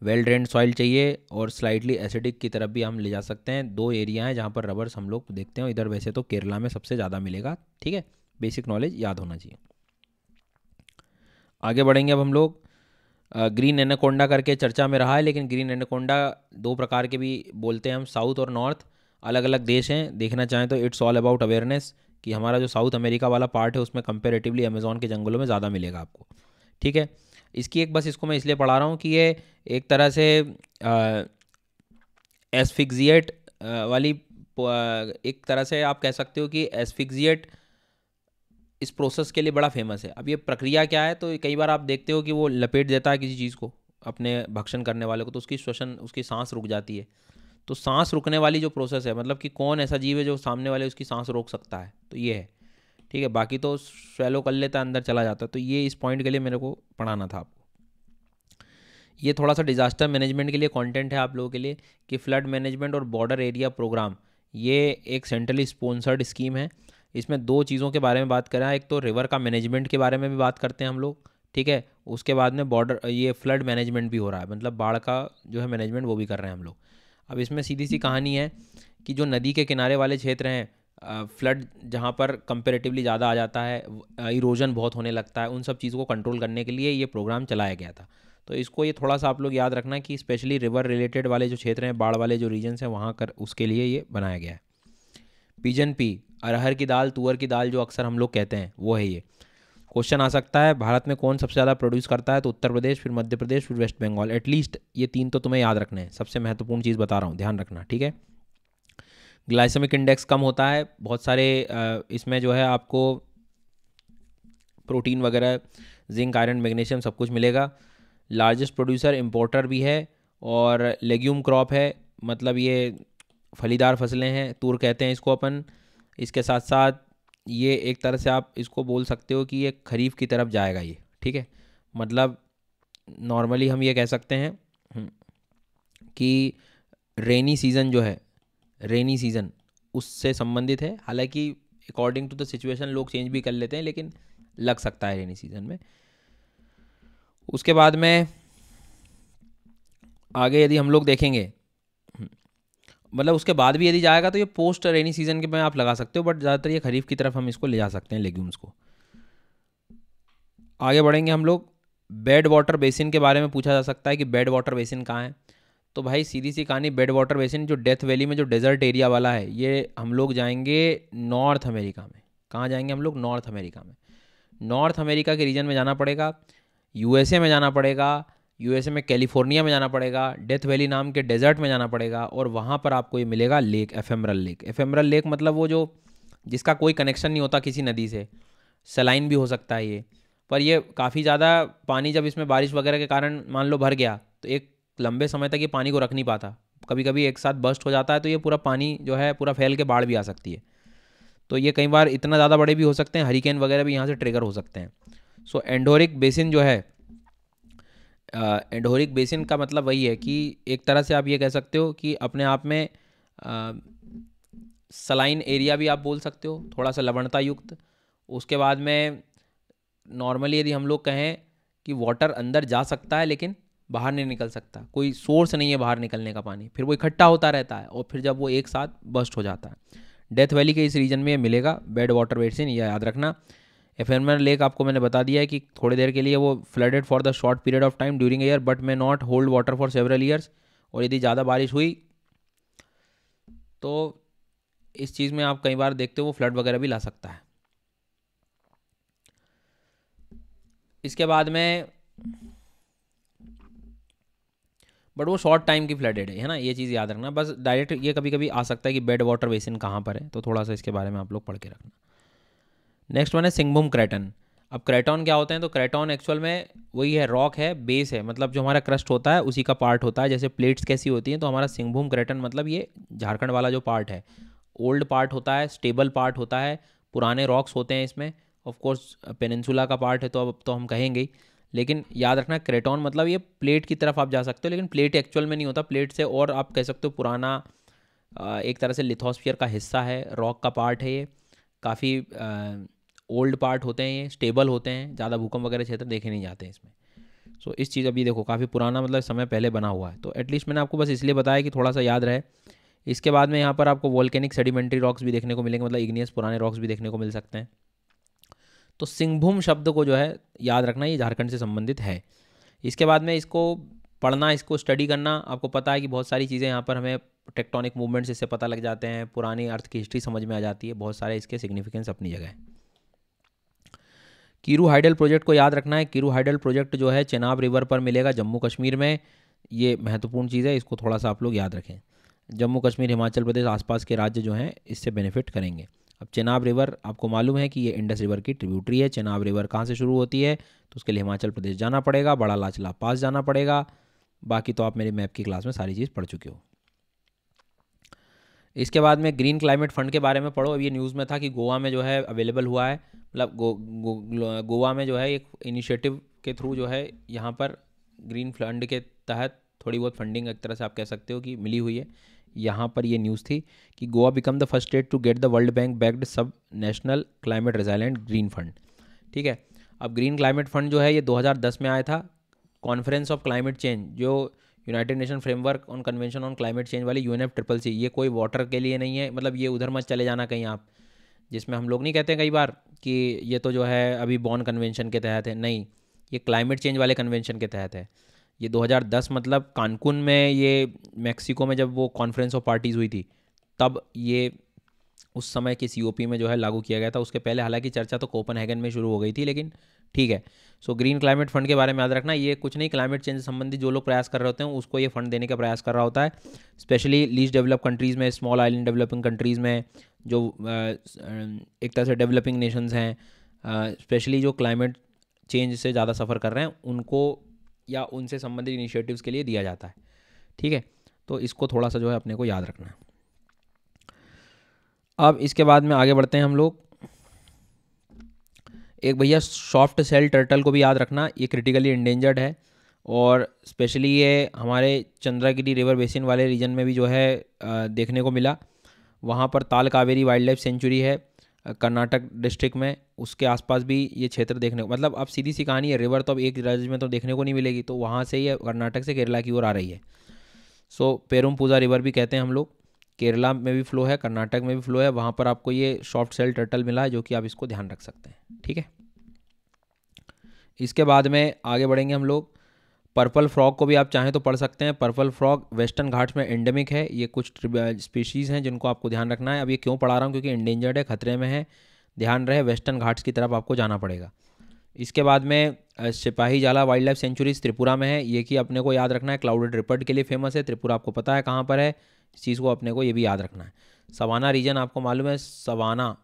वेल ड्रेन सॉइल चाहिए और स्लाइडली एसिडिक की तरफ भी हम ले जा सकते हैं दो एरिया हैं जहाँ पर रबर्स हम लोग देखते हैं इधर वैसे तो केरला में सबसे ज़्यादा मिलेगा ठीक है बेसिक नॉलेज याद होना चाहिए आगे बढ़ेंगे अब हम लोग ग्रीन एनाकोंडा करके चर्चा में रहा है लेकिन ग्रीन एनाकोंडा दो प्रकार के भी बोलते हैं हम साउथ और नॉर्थ अलग अलग देश हैं देखना चाहें तो इट्स ऑल अबाउट अवेयरनेस कि हमारा जो साउथ अमेरिका वाला पार्ट है उसमें कंपेरेटिवली अमेज़ोन के जंगलों में ज़्यादा मिलेगा आपको ठीक है इसकी एक बस इसको मैं इसलिए पढ़ा रहा हूँ कि ये एक तरह से एसफिक्जिएट वाली एक तरह से आप कह सकते हो कि एसफिक्जिएट इस प्रोसेस के लिए बड़ा फेमस है अब ये प्रक्रिया क्या है तो कई बार आप देखते हो कि वो लपेट देता है किसी चीज़ को अपने भक्षण करने वाले को तो उसकी श्वसन उसकी सांस रुक जाती है तो सांस रुकने वाली जो प्रोसेस है मतलब कि कौन ऐसा जीव है जो सामने वाले उसकी सांस रोक सकता है तो ये है ठीक है बाकी तो स्वेलो कर लेता अंदर चला जाता है तो ये इस पॉइंट के लिए मेरे को पढ़ाना था आपको ये थोड़ा सा डिज़ास्टर मैनेजमेंट के लिए कॉन्टेंट है आप लोगों के लिए कि फ्लड मैनेजमेंट और बॉर्डर एरिया प्रोग्राम ये एक सेंट्रली स्पॉन्सर्ड स्कीम है इसमें दो चीज़ों के बारे में बात करें एक तो रिवर का मैनेजमेंट के बारे में भी बात करते हैं हम लोग ठीक है उसके बाद में बॉर्डर ये फ्लड मैनेजमेंट भी हो रहा है मतलब बाढ़ का जो है मैनेजमेंट वो भी कर रहे हैं हम लोग अब इसमें सीधी सी कहानी है कि जो नदी के किनारे वाले क्षेत्र हैं फ्लड जहाँ पर कंपेरेटिवली ज़्यादा आ जाता है इरोजन बहुत होने लगता है उन सब चीज़ों को कंट्रोल करने के लिए ये प्रोग्राम चलाया गया था तो इसको ये थोड़ा सा आप लोग याद रखना कि स्पेशली रिवर रिलेटेड वाले जो क्षेत्र हैं बाढ़ वाले जो रीजन्स हैं वहाँ कर उसके लिए ये बनाया गया है पिजन पी अरहर की दाल तुअर की दाल जो अक्सर हम लोग कहते हैं वो है ये क्वेश्चन आ सकता है भारत में कौन सबसे ज़्यादा प्रोड्यूस करता है तो उत्तर प्रदेश फिर मध्य प्रदेश फिर वेस्ट बंगाल एटलीस्ट ये तीन तो तुम्हें याद रखने हैं सबसे महत्वपूर्ण चीज़ बता रहा हूँ ध्यान रखना ठीक है ग्लाइसेमिक इंडेक्स कम होता है बहुत सारे इसमें जो है आपको प्रोटीन वगैरह जिंक आयरन मैग्नीशियम सब कुछ मिलेगा लार्जेस्ट प्रोड्यूसर इम्पोर्टर भी है और लेग्यूम क्रॉप है मतलब ये फलीदार फसलें हैं तूर कहते हैं इसको अपन इसके साथ साथ ये एक तरह से आप इसको बोल सकते हो कि ये खरीफ की तरफ जाएगा ये ठीक है मतलब नॉर्मली हम ये कह सकते हैं हम्म, कि रेनी सीज़न जो है रेनी सीज़न उससे संबंधित है हालांकि अकॉर्डिंग टू द सिचुएशन लोग चेंज भी कर लेते हैं लेकिन लग सकता है रेनी सीज़न में उसके बाद में आगे यदि हम लोग देखेंगे मतलब उसके बाद भी यदि जाएगा तो ये पोस्ट रेनी सीजन के में आप लगा सकते हो बट ज़्यादातर ये खरीफ की तरफ हम इसको ले जा सकते हैं लेग्यूम्स को आगे बढ़ेंगे हम लोग बेड वाटर बेसिन के बारे में पूछा जा सकता है कि बेड वाटर बेसिन कहाँ है तो भाई सीधी सी कहानी बेड वाटर बेसिन जो डेथ वैली में जो डेजर्ट एरिया वाला है ये हम लोग जाएंगे नॉर्थ अमेरिका में कहाँ जाएंगे हम लोग नॉर्थ अमेरिका में नॉर्थ अमेरिका के रीजन में जाना पड़ेगा यूएसए में जाना पड़ेगा यूएसए में कैलिफोर्निया में जाना पड़ेगा डेथ वैली नाम के डेजर्ट में जाना पड़ेगा और वहाँ पर आपको ये मिलेगा lake ephemeral lake ephemeral lake मतलब वो जो जिसका कोई कनेक्शन नहीं होता किसी नदी से सलाइन भी हो सकता है ये पर ये काफ़ी ज़्यादा पानी जब इसमें बारिश वगैरह के कारण मान लो भर गया तो एक लंबे समय तक ये पानी को रख नहीं पाता कभी कभी एक साथ बस्ट हो जाता है तो ये पूरा पानी जो है पूरा फैल के बाढ़ भी आ सकती है तो ये कई बार इतना ज़्यादा बड़े भी हो सकते हैं हरिकेन वगैरह भी यहाँ से ट्रिगर हो सकते हैं सो एंडोरिक बेसिन जो है एंडोरिक बेसिन का मतलब वही है कि एक तरह से आप ये कह सकते हो कि अपने आप में सलाइन एरिया भी आप बोल सकते हो थोड़ा सा लवणता युक्त उसके बाद में नॉर्मली यदि हम लोग कहें कि वाटर अंदर जा सकता है लेकिन बाहर नहीं निकल सकता कोई सोर्स नहीं है बाहर निकलने का पानी फिर वो इकट्ठा होता रहता है और फिर जब वो एक साथ बस्ट हो जाता है डेथ वैली के इस रीजन में मिलेगा बेड वाटर बेसिन यह याद रखना एफेमरल लेक आपको मैंने बता दिया है कि थोड़ी देर के लिए वो flooded for the short period of time during year but may not hold water for several years और यदि ज़्यादा बारिश हुई तो इस चीज़ में आप कई बार देखते हो वो फ्लड वगैरह भी ला सकता है इसके बाद में बट वो शॉर्ट टाइम की फ्लडेड है है ना ये चीज़ याद रखना बस डायरेक्ट ये कभी कभी आ सकता है कि बेड वाटर बेसिन कहाँ पर है तो थोड़ा सा इसके बारे में आप लोग पढ़ के रखना नेक्स्ट वन है सिंगबुम क्रैटन अब क्रैटॉन क्या होते हैं तो क्रैटॉन एक्चुअल में वही है रॉक है बेस है मतलब जो हमारा क्रस्ट होता है उसी का पार्ट होता है जैसे प्लेट्स कैसी होती हैं तो हमारा सिंगभूम क्रैटन मतलब ये झारखंड वाला जो पार्ट है ओल्ड पार्ट होता है स्टेबल पार्ट होता है पुराने रॉक्स होते हैं इसमें ऑफकोर्स पेनिनसुला का पार्ट है तो अब तो हम कहेंगे लेकिन याद रखना क्रेटॉन मतलब ये प्लेट की तरफ आप जा सकते हो लेकिन प्लेट एक्चुअल में नहीं होता प्लेट से और आप कह सकते हो पुराना एक तरह से लिथोस्फियर का हिस्सा है रॉक का पार्ट है ये काफ़ी ओल्ड पार्ट होते हैं ये स्टेबल होते हैं ज़्यादा भूकंप वगैरह क्षेत्र देखे नहीं जाते हैं इसमें सो so, इस चीज़ अभी देखो काफ़ी पुराना मतलब समय पहले बना हुआ है तो एटलीस्ट मैंने आपको बस इसलिए बताया कि थोड़ा सा याद रहे इसके बाद में यहाँ पर आपको वॉल्केनिक सेडिमेंट्री रॉक्स भी देखने को मिलेंगे मतलब इग्नियस पुराने रॉक्स भी देखने को मिल सकते हैं तो सिंहभूम शब्द को जो है याद रखना ये झारखंड से संबंधित है इसके बाद में इसको पढ़ना इसको स्टडी करना आपको पता है कि बहुत सारी चीज़ें यहाँ पर हमें टेक्टोनिक मूवमेंट्स इससे पता लग जाते हैं पुरानी अर्थ की हिस्ट्री समझ में आ जाती है बहुत सारे इसके सिग्निफिकेंस अपनी जगह है किरू हाइडल प्रोजेक्ट को याद रखना है किरू हाइडल प्रोजेक्ट जो है चेनाब रिवर पर मिलेगा जम्मू कश्मीर में ये महत्वपूर्ण चीज़ है इसको थोड़ा सा आप लोग याद रखें जम्मू कश्मीर हिमाचल प्रदेश आसपास के राज्य जो हैं इससे बेनिफिट करेंगे अब चेनाब रिवर आपको मालूम है कि ये इंडस रिवर की ट्रिब्यूटरी है चेनाब रिवर कहाँ से शुरू होती है तो उसके लिए हिमाचल प्रदेश जाना पड़ेगा बड़ा लाचला पास जाना पड़ेगा बाकी तो आप मेरे मैप की क्लास में सारी चीज़ पढ़ चुके हो इसके बाद में ग्रीन क्लाइमेट फंड के बारे में पढ़ो अब ये न्यूज़ में था कि गोवा में जो है अवेलेबल हुआ है मतलब गोवा में जो है एक इनिशिएटिव के थ्रू जो है यहाँ पर ग्रीन फंड के तहत थोड़ी बहुत फंडिंग एक तरह से आप कह सकते हो कि मिली हुई है यहाँ पर ये न्यूज़ थी कि Goa become the first state to get the World Bank backed subnational climate resilient green fund ठीक है अब ग्रीन क्लाइमेट फंड जो है ये 2010 में आया था कॉन्फ्रेंस ऑफ क्लाइमेट चेंज जो United Nation framework on convention on climate change वाली यू ट्रिपल सी ये कोई वाटर के लिए नहीं है मतलब ये उधर मत चले जाना कहीं आप जिसमें हम लोग नहीं कहते कई बार कि ये तो जो है अभी बॉन कन्वेंशन के तहत है नहीं ये क्लाइमेट चेंज वाले कन्वेंशन के तहत है ये 2010 मतलब कानकुन में ये मैक्सिको में जब वो कॉन्फ्रेंस ऑफ पार्टीज़ हुई थी तब ये उस समय के सी में जो है लागू किया गया था उसके पहले हालांकि चर्चा तो कोपन में शुरू हो गई थी लेकिन ठीक है सो ग्रीन क्लाइमेट फंड के बारे में याद रखना ये कुछ नहीं क्लाइमेट चेंज संबंधी जो लोग प्रयास कर रहे होते हैं उसको ये फंड देने का प्रयास कर रहा होता है स्पेशली लीज डेवलप कंट्रीज़ में स्मॉल आइलैंड डेवलपिंग कंट्रीज़ में जो एक तरह से डेवलपिंग नेशंस हैं स्पेशली जो क्लाइमेट चेंज से ज़्यादा सफ़र कर रहे हैं उनको या उनसे संबंधित इनिशिएटिव्स के लिए दिया जाता है ठीक है तो इसको थोड़ा सा जो है अपने को याद रखना है अब इसके बाद में आगे बढ़ते हैं हम लोग एक भैया सॉफ्ट सेल टर्टल को भी याद रखना ये क्रिटिकली इंडेंजर्ड है और स्पेशली ये हमारे चंद्रागिरी रिवर बेसिन वाले रीजन में भी जो है देखने को मिला वहाँ पर ताल कावेरी वाइल्ड लाइफ सेंचुरी है कर्नाटक डिस्ट्रिक्ट में उसके आसपास भी ये क्षेत्र देखने को मतलब अब सीधी सी कहानी है रिवर तो अब एक राज्य में तो देखने को नहीं मिलेगी तो वहाँ से ये कर्नाटक से केरला की ओर आ रही है सो पेरुम पूजा रिवर भी कहते हैं हम लोग केरला में भी फ्लो है कर्नाटक में भी फ्लो है वहाँ पर आपको ये सॉफ्ट सेल टर्टल मिला है जो कि आप इसको ध्यान रख सकते हैं ठीक है इसके बाद में आगे बढ़ेंगे हम लोग पर्पल फ्रॉग को भी आप चाहें तो पढ़ सकते हैं पर्पल फ्रॉग वेस्टर्न घाट्स में एंडेमिक है ये कुछ स्पीशीज़ हैं जिनको आपको ध्यान रखना है अब ये क्यों पढ़ा रहा हूँ क्योंकि इंडेंजर्ड है खतरे में है ध्यान रहे वेस्टर्न घाट्स की तरफ आपको जाना पड़ेगा इसके बाद में सिपाही जाला वाइल्ड लाइफ सेंचुरीज त्रिपुरा में है ये कि अपने को याद रखना है क्लाउडेड रिपर्ट के लिए फेमस है त्रिपुरा आपको पता है कहाँ पर है इस चीज़ को अपने को ये भी याद रखना है सवाना रीजन आपको मालूम है सवाना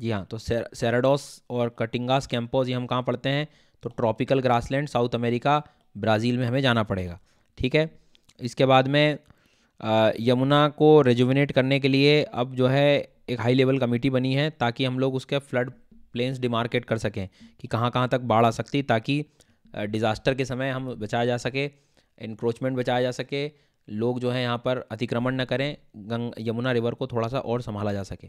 जी हाँ तो सेराडोस और कटिंगास कैम्पोज ये हम कहाँ पढ़ते हैं तो tropical grassland South America Brazil में हमें जाना पड़ेगा ठीक है इसके बाद में यमुना को रेजुविनेट करने के लिए अब जो है एक हाई लेवल कमेटी बनी है ताकि हम लोग उसके फ्लड प्लेन्स डिमार्केट कर सकें कि कहाँ कहाँ तक बाढ़ आ सकती ताकि डिज़ास्टर के समय हम बचाया जा सके इनक्रोचमेंट बचाया जा सके लोग जो है यहाँ पर अतिक्रमण न करें गंग यमुना रिवर को थोड़ा सा और संभाला जा सके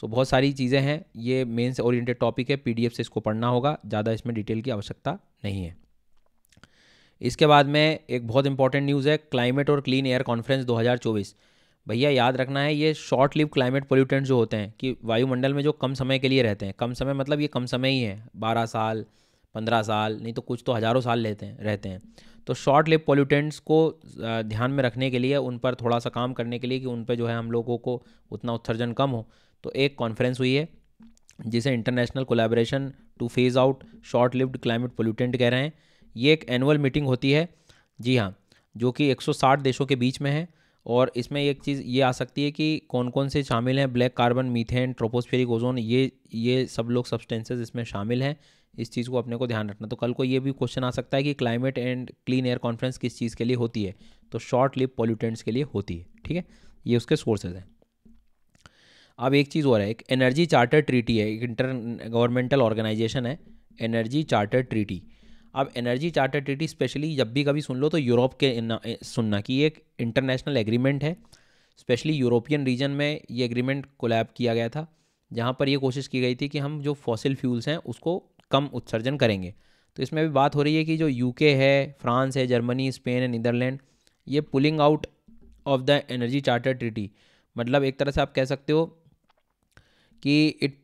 सो बहुत सारी चीज़ें हैं ये मेन से ओरिएंटेड टॉपिक है पीडीएफ से इसको पढ़ना होगा ज़्यादा इसमें डिटेल की आवश्यकता नहीं है इसके बाद में एक बहुत इंपॉर्टेंट न्यूज़ है क्लाइमेट और क्लीन एयर कॉन्फ्रेंस 2024 भैया याद रखना है ये शॉर्ट लिव क्लाइमेट पोल्यूटेंट जो होते हैं कि वायुमंडल में जो कम समय के लिए रहते हैं कम समय मतलब ये कम समय ही है बारह साल पंद्रह साल नहीं तो कुछ तो हज़ारों साल लेते हैं रहते हैं तो शॉर्ट लिप पॉल्यूटेंट्स को ध्यान में रखने के लिए उन पर थोड़ा सा काम करने के लिए कि उन पर जो है हम लोगों को उतना उत्सर्जन कम हो तो एक कॉन्फ्रेंस हुई है जिसे international collaboration to phase out short lived climate pollutant कह रहे हैं ये एक एनुअल मीटिंग होती है जी हाँ जो कि 160 देशों के बीच में है और इसमें एक चीज़ ये आ सकती है कि कौन कौन से शामिल हैं black carbon methane tropospheric ozone ये ये सब लोग सब्सटेंसेस इसमें शामिल हैं इस चीज़ को अपने को ध्यान रखना तो कल को ये भी क्वेश्चन आ सकता है कि climate and clean air conference किस चीज़ के लिए होती है तो शॉर्ट लिप पॉल्यूटेंट्स के लिए होती है ठीक है ये उसके सोर्सेज हैं अब एक चीज़ और है एक एनर्जी चार्टर ट्रीटी है एक इंटर गवर्नमेंटल ऑर्गेनाइजेशन है एनर्जी चार्टर ट्रीटी अब एनर्जी चार्टर ट्रीटी स्पेशली जब भी कभी सुन लो तो यूरोप के सुनना कि एक इंटरनेशनल एग्रीमेंट है स्पेशली यूरोपियन रीजन में ये एग्रीमेंट कोलैब किया गया था जहाँ पर ये कोशिश की गई थी कि हम जो फॉसिल फ्यूल्स हैं उसको कम उत्सर्जन करेंगे तो इसमें भी बात हो रही है कि जो यूके है फ्रांस है जर्मनी स्पेन है नीदरलैंड ये pulling out of the energy charter treaty मतलब एक तरह से आप कह सकते हो कि इट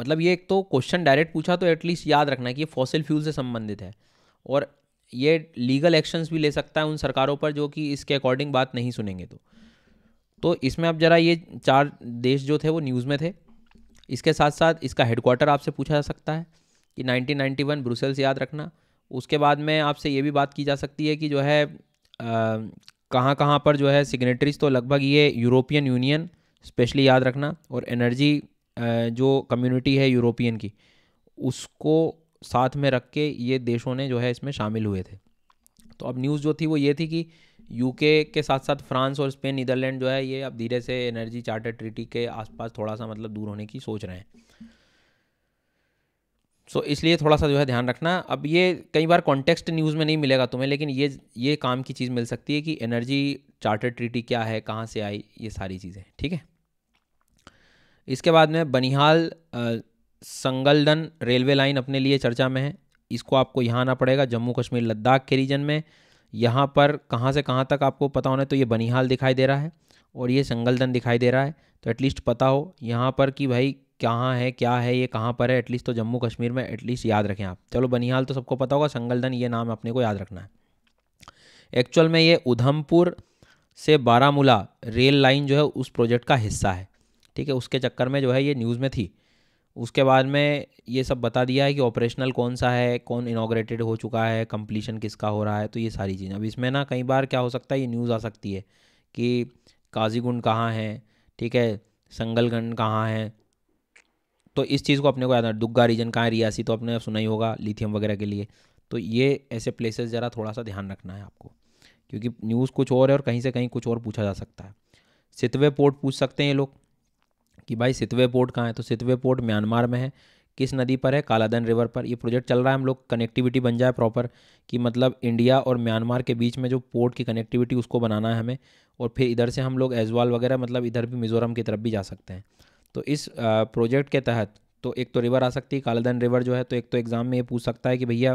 मतलब ये एक तो क्वेश्चन डायरेक्ट पूछा तो एटलीस्ट याद रखना कि ये फॉसिल फ्यूल से संबंधित है और ये लीगल एक्शंस भी ले सकता है उन सरकारों पर जो कि इसके अकॉर्डिंग बात नहीं सुनेंगे तो तो इसमें अब ज़रा ये चार देश जो थे वो न्यूज़ में थे इसके साथ साथ इसका हेडक्वार्टर आपसे पूछा जा सकता है कि 1991 ब्रुसेल्स याद रखना उसके बाद में आपसे ये भी बात की जा सकती है कि जो है कहाँ कहाँ पर जो है सिग्नेटरीज तो लगभग ये यूरोपियन यूनियन स्पेशली याद रखना और एनर्जी जो कम्युनिटी है यूरोपियन की उसको साथ में रख के ये देशों ने जो है इसमें शामिल हुए थे तो अब न्यूज़ जो थी वो ये थी कि यूके के साथ साथ फ्रांस और स्पेन नीदरलैंड जो है ये अब धीरे से एनर्जी चार्टर ट्रीटी के आसपास थोड़ा सा मतलब दूर होने की सोच रहे हैं सो so, इसलिए थोड़ा सा जो है ध्यान रखना अब ये कई बार कॉन्टेक्स्ट न्यूज़ में नहीं मिलेगा तुम्हें लेकिन ये ये काम की चीज़ मिल सकती है कि एनर्जी चार्टर ट्रीटी क्या है कहाँ से आई ये सारी चीज़ें ठीक है इसके बाद में बनिहाल संगलदन रेलवे लाइन अपने लिए चर्चा में है इसको आपको यहाँ आना पड़ेगा जम्मू कश्मीर लद्दाख के रीजन में यहाँ पर कहाँ से कहाँ तक आपको पता होना है तो ये बनिहाल दिखाई दे रहा है और ये संगलदन दिखाई दे रहा है तो एटलीस्ट पता हो यहाँ पर कि भाई कहाँ है क्या है ये कहाँ पर है एटलीस्ट तो जम्मू कश्मीर में एटलीस्ट याद रखें आप चलो बनिहाल तो सबको पता होगा संगलदन ये नाम अपने को याद रखना है एक्चुअल में ये उधमपुर से बारामूला रेल लाइन जो है उस प्रोजेक्ट का हिस्सा है ठीक है उसके चक्कर में जो है ये न्यूज़ में थी उसके बाद में ये सब बता दिया है कि ऑपरेशनल कौन सा है कौन इनाग्रेटेड हो चुका है कंप्लीशन किसका हो रहा है तो ये सारी चीज़ें अब इसमें ना कई बार क्या हो सकता है ये न्यूज़ आ सकती है कि काजीगुंड कहाँ है ठीक है संगलगंड कहाँ है तो इस चीज़ को अपने को याद रखना दुग्गा रीजन कहाँ है रियासी तो आपने सुना ही होगा लिथियम वगैरह के लिए तो ये ऐसे प्लेसेस ज़रा थोड़ा सा ध्यान रखना है आपको क्योंकि न्यूज़ कुछ और है और कहीं से कहीं कुछ और पूछा जा सकता है सितवे पोर्ट पूछ सकते हैं ये लोग कि भाई सितवे पोर्ट कहाँ है तो सितवे पोर्ट म्यांमार में है किस नदी पर है कालादन रिवर पर ये प्रोजेक्ट चल रहा है हम लोग कनेक्टिविटी बन जाए प्रॉपर कि मतलब इंडिया और म्यांमार के बीच में जो पोर्ट की कनेक्टिविटी उसको बनाना है हमें और फिर इधर से हम लोग एजवाल वगैरह मतलब इधर भी मिज़ोरम की तरफ भी जा सकते हैं तो इस प्रोजेक्ट के तहत तो एक तो रिवर आ सकती है कालदन रिवर जो है तो एक तो एग्ज़ाम में ये पूछ सकता है कि भैया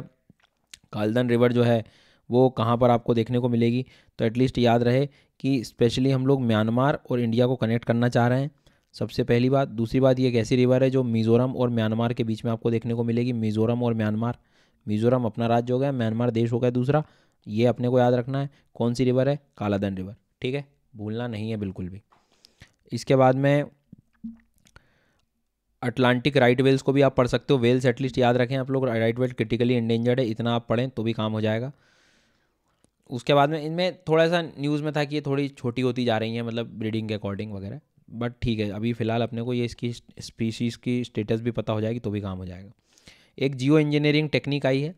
कालदन रिवर जो है वो कहाँ पर आपको देखने को मिलेगी तो एटलीस्ट याद रहे कि स्पेशली हम लोग म्यांमार और इंडिया को कनेक्ट करना चाह रहे हैं सबसे पहली बात दूसरी बात ये एक ऐसी रिवर है जो मिज़ोरम और म्यांमार के बीच में आपको देखने को मिलेगी मिज़ोरम और म्यांमार मिज़ोरम अपना राज्य हो गया म्यांमार देश हो गया दूसरा ये अपने को याद रखना है कौन सी रिवर है कालादन रिवर ठीक है भूलना नहीं है बिल्कुल भी इसके बाद में अटलांटिक राइट वेल्स को भी आप पढ़ सकते हो वेल्स एटलीस्ट याद रखें आप लोग राइट वेल क्रिटिकली इंडेंजर्ड है इतना आप पढ़ें तो भी काम हो जाएगा उसके बाद में इनमें थोड़ा सा न्यूज़ में था कि ये थोड़ी छोटी होती जा रही है मतलब ब्रीडिंग के अकॉर्डिंग वगैरह बट ठीक है अभी फ़िलहाल अपने को ये इसकी स्पीशीज़ की स्टेटस भी पता हो जाएगी तो भी काम हो जाएगा एक जियो इंजीनियरिंग टेक्निक आई है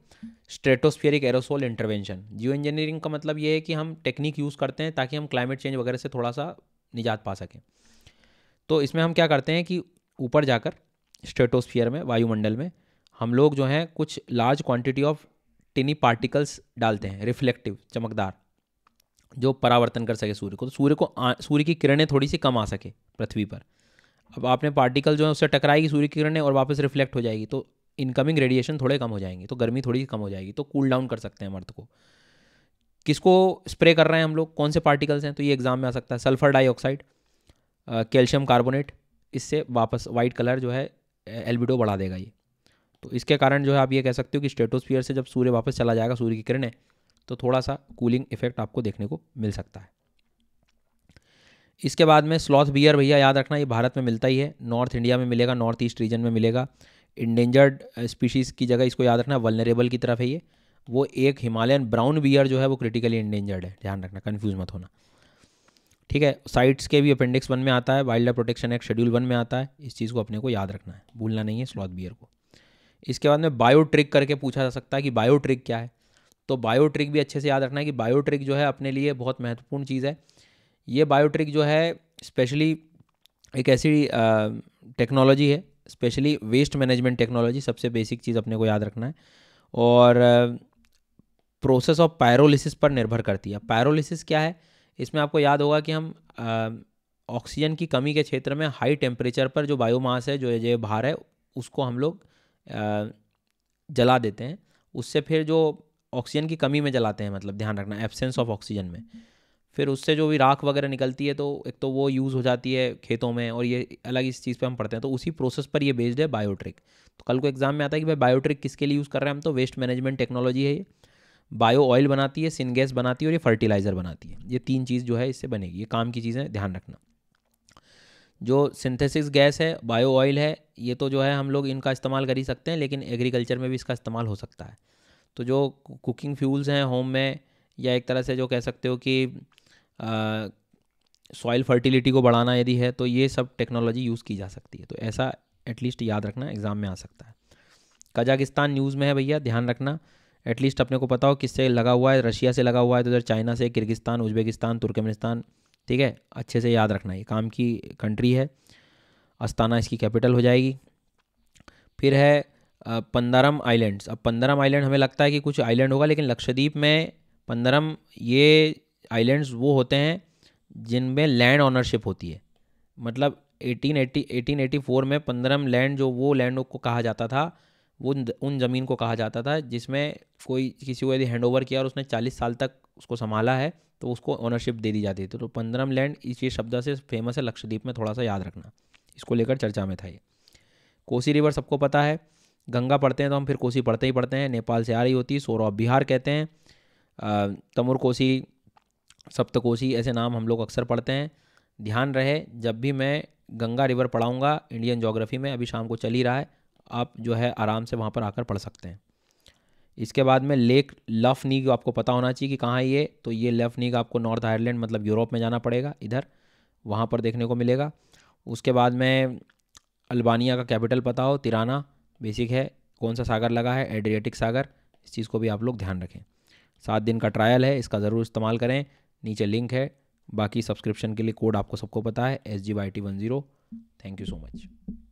stratospheric aerosol intervention geoengineering का मतलब ये है कि हम टेक्निक यूज़ करते हैं ताकि हम क्लाइमेट चेंज वगैरह से थोड़ा सा निजात पा सकें तो इसमें हम क्या करते हैं कि ऊपर जाकर स्टेटोस्फियर में वायुमंडल में हम लोग जो हैं कुछ large quantity of tiny particles डालते हैं रिफ्लेक्टिव चमकदार जो परावर्तन कर सके सूर्य को तो सूर्य को सूर्य की किरणें थोड़ी सी कम आ सके पृथ्वी पर अब आपने पार्टिकल जो है उससे टकराएगी सूर्य की किरणें और वापस रिफ्लेक्ट हो जाएगी तो इनकमिंग रेडिएशन थोड़े कम हो जाएंगे तो गर्मी थोड़ी कम हो जाएगी तो कूल डाउन कर सकते हैं मर्द को किसको स्प्रे कर रहे हैं हम लोग कौन से पार्टिकल्स हैं तो ये एग्ज़ाम में आ सकता है सल्फर डाइऑक्साइड कैल्शियम कार्बोनेट इससे वापस वाइट कलर जो है एल्बिडो बढ़ा देगा ये तो इसके कारण जो है आप ये कह सकते हो कि स्टेटोस्फियर से जब सूर्य वापस चला जाएगा सूर्य की किरणें तो थोड़ा सा कूलिंग इफेक्ट आपको देखने को मिल सकता है इसके बाद में स्लॉथ बियर भैया याद रखना ये भारत में मिलता ही है नॉर्थ इंडिया में मिलेगा नॉर्थ ईस्ट रीजन में मिलेगा इंडेंजर्ड स्पीशीज़ की जगह इसको याद रखना वलनरेबल की तरफ है ये वो एक हिमालयन ब्राउन बियर जो है वो क्रिटिकली इंडेंजर्ड है ध्यान रखना कन्फ्यूज मत होना ठीक है साइट्स के भी अपेंडिक्स वन में आता है wildlife protection act schedule one में आता है इस चीज़ को अपने को याद रखना है भूलना नहीं है स्लॉथ बियर को इसके बाद में बायोट्रिक करके पूछा जा सकता है कि बायोट्रिक क्या है तो बायोट्रिक भी अच्छे से याद रखना है कि बायोट्रिक जो है अपने लिए बहुत महत्वपूर्ण चीज़ है ये बायोट्रिक जो है स्पेशली एक ऐसी टेक्नोलॉजी है स्पेशली वेस्ट मैनेजमेंट टेक्नोलॉजी सबसे बेसिक चीज़ अपने को याद रखना है और प्रोसेस ऑफ पायरोलिसिस पर निर्भर करती है पायरोलिसिस क्या है इसमें आपको याद होगा कि हम ऑक्सीजन की कमी के क्षेत्र में हाई टेम्परेचर पर जो बायोमास है जो ये भार है उसको हम लोग जला देते हैं उससे फिर जो ऑक्सीजन की कमी में जलाते हैं मतलब ध्यान रखना एब्सेंस ऑफ ऑक्सीजन में फिर उससे जो भी राख वगैरह निकलती है तो एक तो वो यूज़ हो जाती है खेतों में और ये अलग इस चीज़ पे हम पढ़ते हैं तो उसी प्रोसेस पर ये बेस्ड है बायोट्रिक तो कल को एग्ज़ाम में आता है कि भाई बायोट्रिक किसके लिए यूज़ कर रहे हैं हम तो वेस्ट मैनेजमेंट टेक्नोलॉजी है ये बायो ऑयल बनाती है सिनगैस बनाती है और ये फर्टिलाइज़र बनाती है ये तीन चीज़ जो है इससे बनेगी ये काम की चीज़ें ध्यान रखना जो सिंथेसिस गैस है बायो ऑयल है ये तो जो है हम लोग इनका इस्तेमाल कर ही सकते हैं लेकिन एग्रीकल्चर में भी इसका इस्तेमाल हो सकता है तो जो कुकिंग फ्यूल्स हैं होम में या एक तरह से जो कह सकते हो कि सॉइल फर्टिलिटी को बढ़ाना यदि है तो ये सब टेक्नोलॉजी यूज़ की जा सकती है तो ऐसा एटलीस्ट याद रखना एग्ज़ाम में आ सकता है कजाकिस्तान न्यूज़ में है भैया ध्यान रखना एटलीस्ट अपने को पता हो किससे लगा हुआ है रशिया से लगा हुआ है तो इधर चाइना से किर्गिस्तान उज्बेकिस्तान तुर्कमेनिस्तान ठीक है अच्छे से याद रखना ये काम की कंट्री है अस्ताना इसकी कैपिटल हो जाएगी फिर है पंदरम आइलैंड्स अब पंदरम आइलैंड हमें लगता है कि कुछ आइलैंड होगा लेकिन लक्षद्वीप में पंदरम ये आइलैंड्स वो होते हैं जिनमें लैंड ऑनरशिप होती है मतलब 1880 1884 में पंदरम लैंड जो वो लैंड को कहा जाता था वो उन ज़मीन को कहा जाता था जिसमें कोई किसी को यदि हैंड ओवर किया और उसने चालीस साल तक उसको संभाला है तो उसको ऑनरशिप दे दी जाती थी तो, तो पंद्रम लैंड इस ये शब्द से फेमस है लक्षद्वीप में थोड़ा सा याद रखना इसको लेकर चर्चा में था ये कोसी रिवर सबको पता है गंगा पढ़ते हैं तो हम फिर कोसी पढ़ते ही पढ़ते हैं नेपाल से आ रही होती है सौरव बिहार कहते हैं तमुर कोसी सप्त कोसी ऐसे नाम हम लोग अक्सर पढ़ते हैं ध्यान रहे जब भी मैं गंगा रिवर पढ़ाऊँगा इंडियन जोग्राफी में अभी शाम को चल ही रहा है आप जो है आराम से वहाँ पर आकर पढ़ सकते हैं इसके बाद में लेक लफ नीग आपको पता होना चाहिए कि कहाँ ये तो ये लफ नीग आपको नॉर्थ आयरलैंड मतलब यूरोप में जाना पड़ेगा इधर वहाँ पर देखने को मिलेगा उसके बाद में अल्बानिया का कैपिटल पता हो तिराना बेसिक है कौन सा सागर लगा है एड्रियाटिक सागर इस चीज़ को भी आप लोग ध्यान रखें सात दिन का ट्रायल है इसका ज़रूर इस्तेमाल करें नीचे लिंक है बाकी सब्सक्रिप्शन के लिए कोड आपको सबको पता है S G Y T one zero thank you so much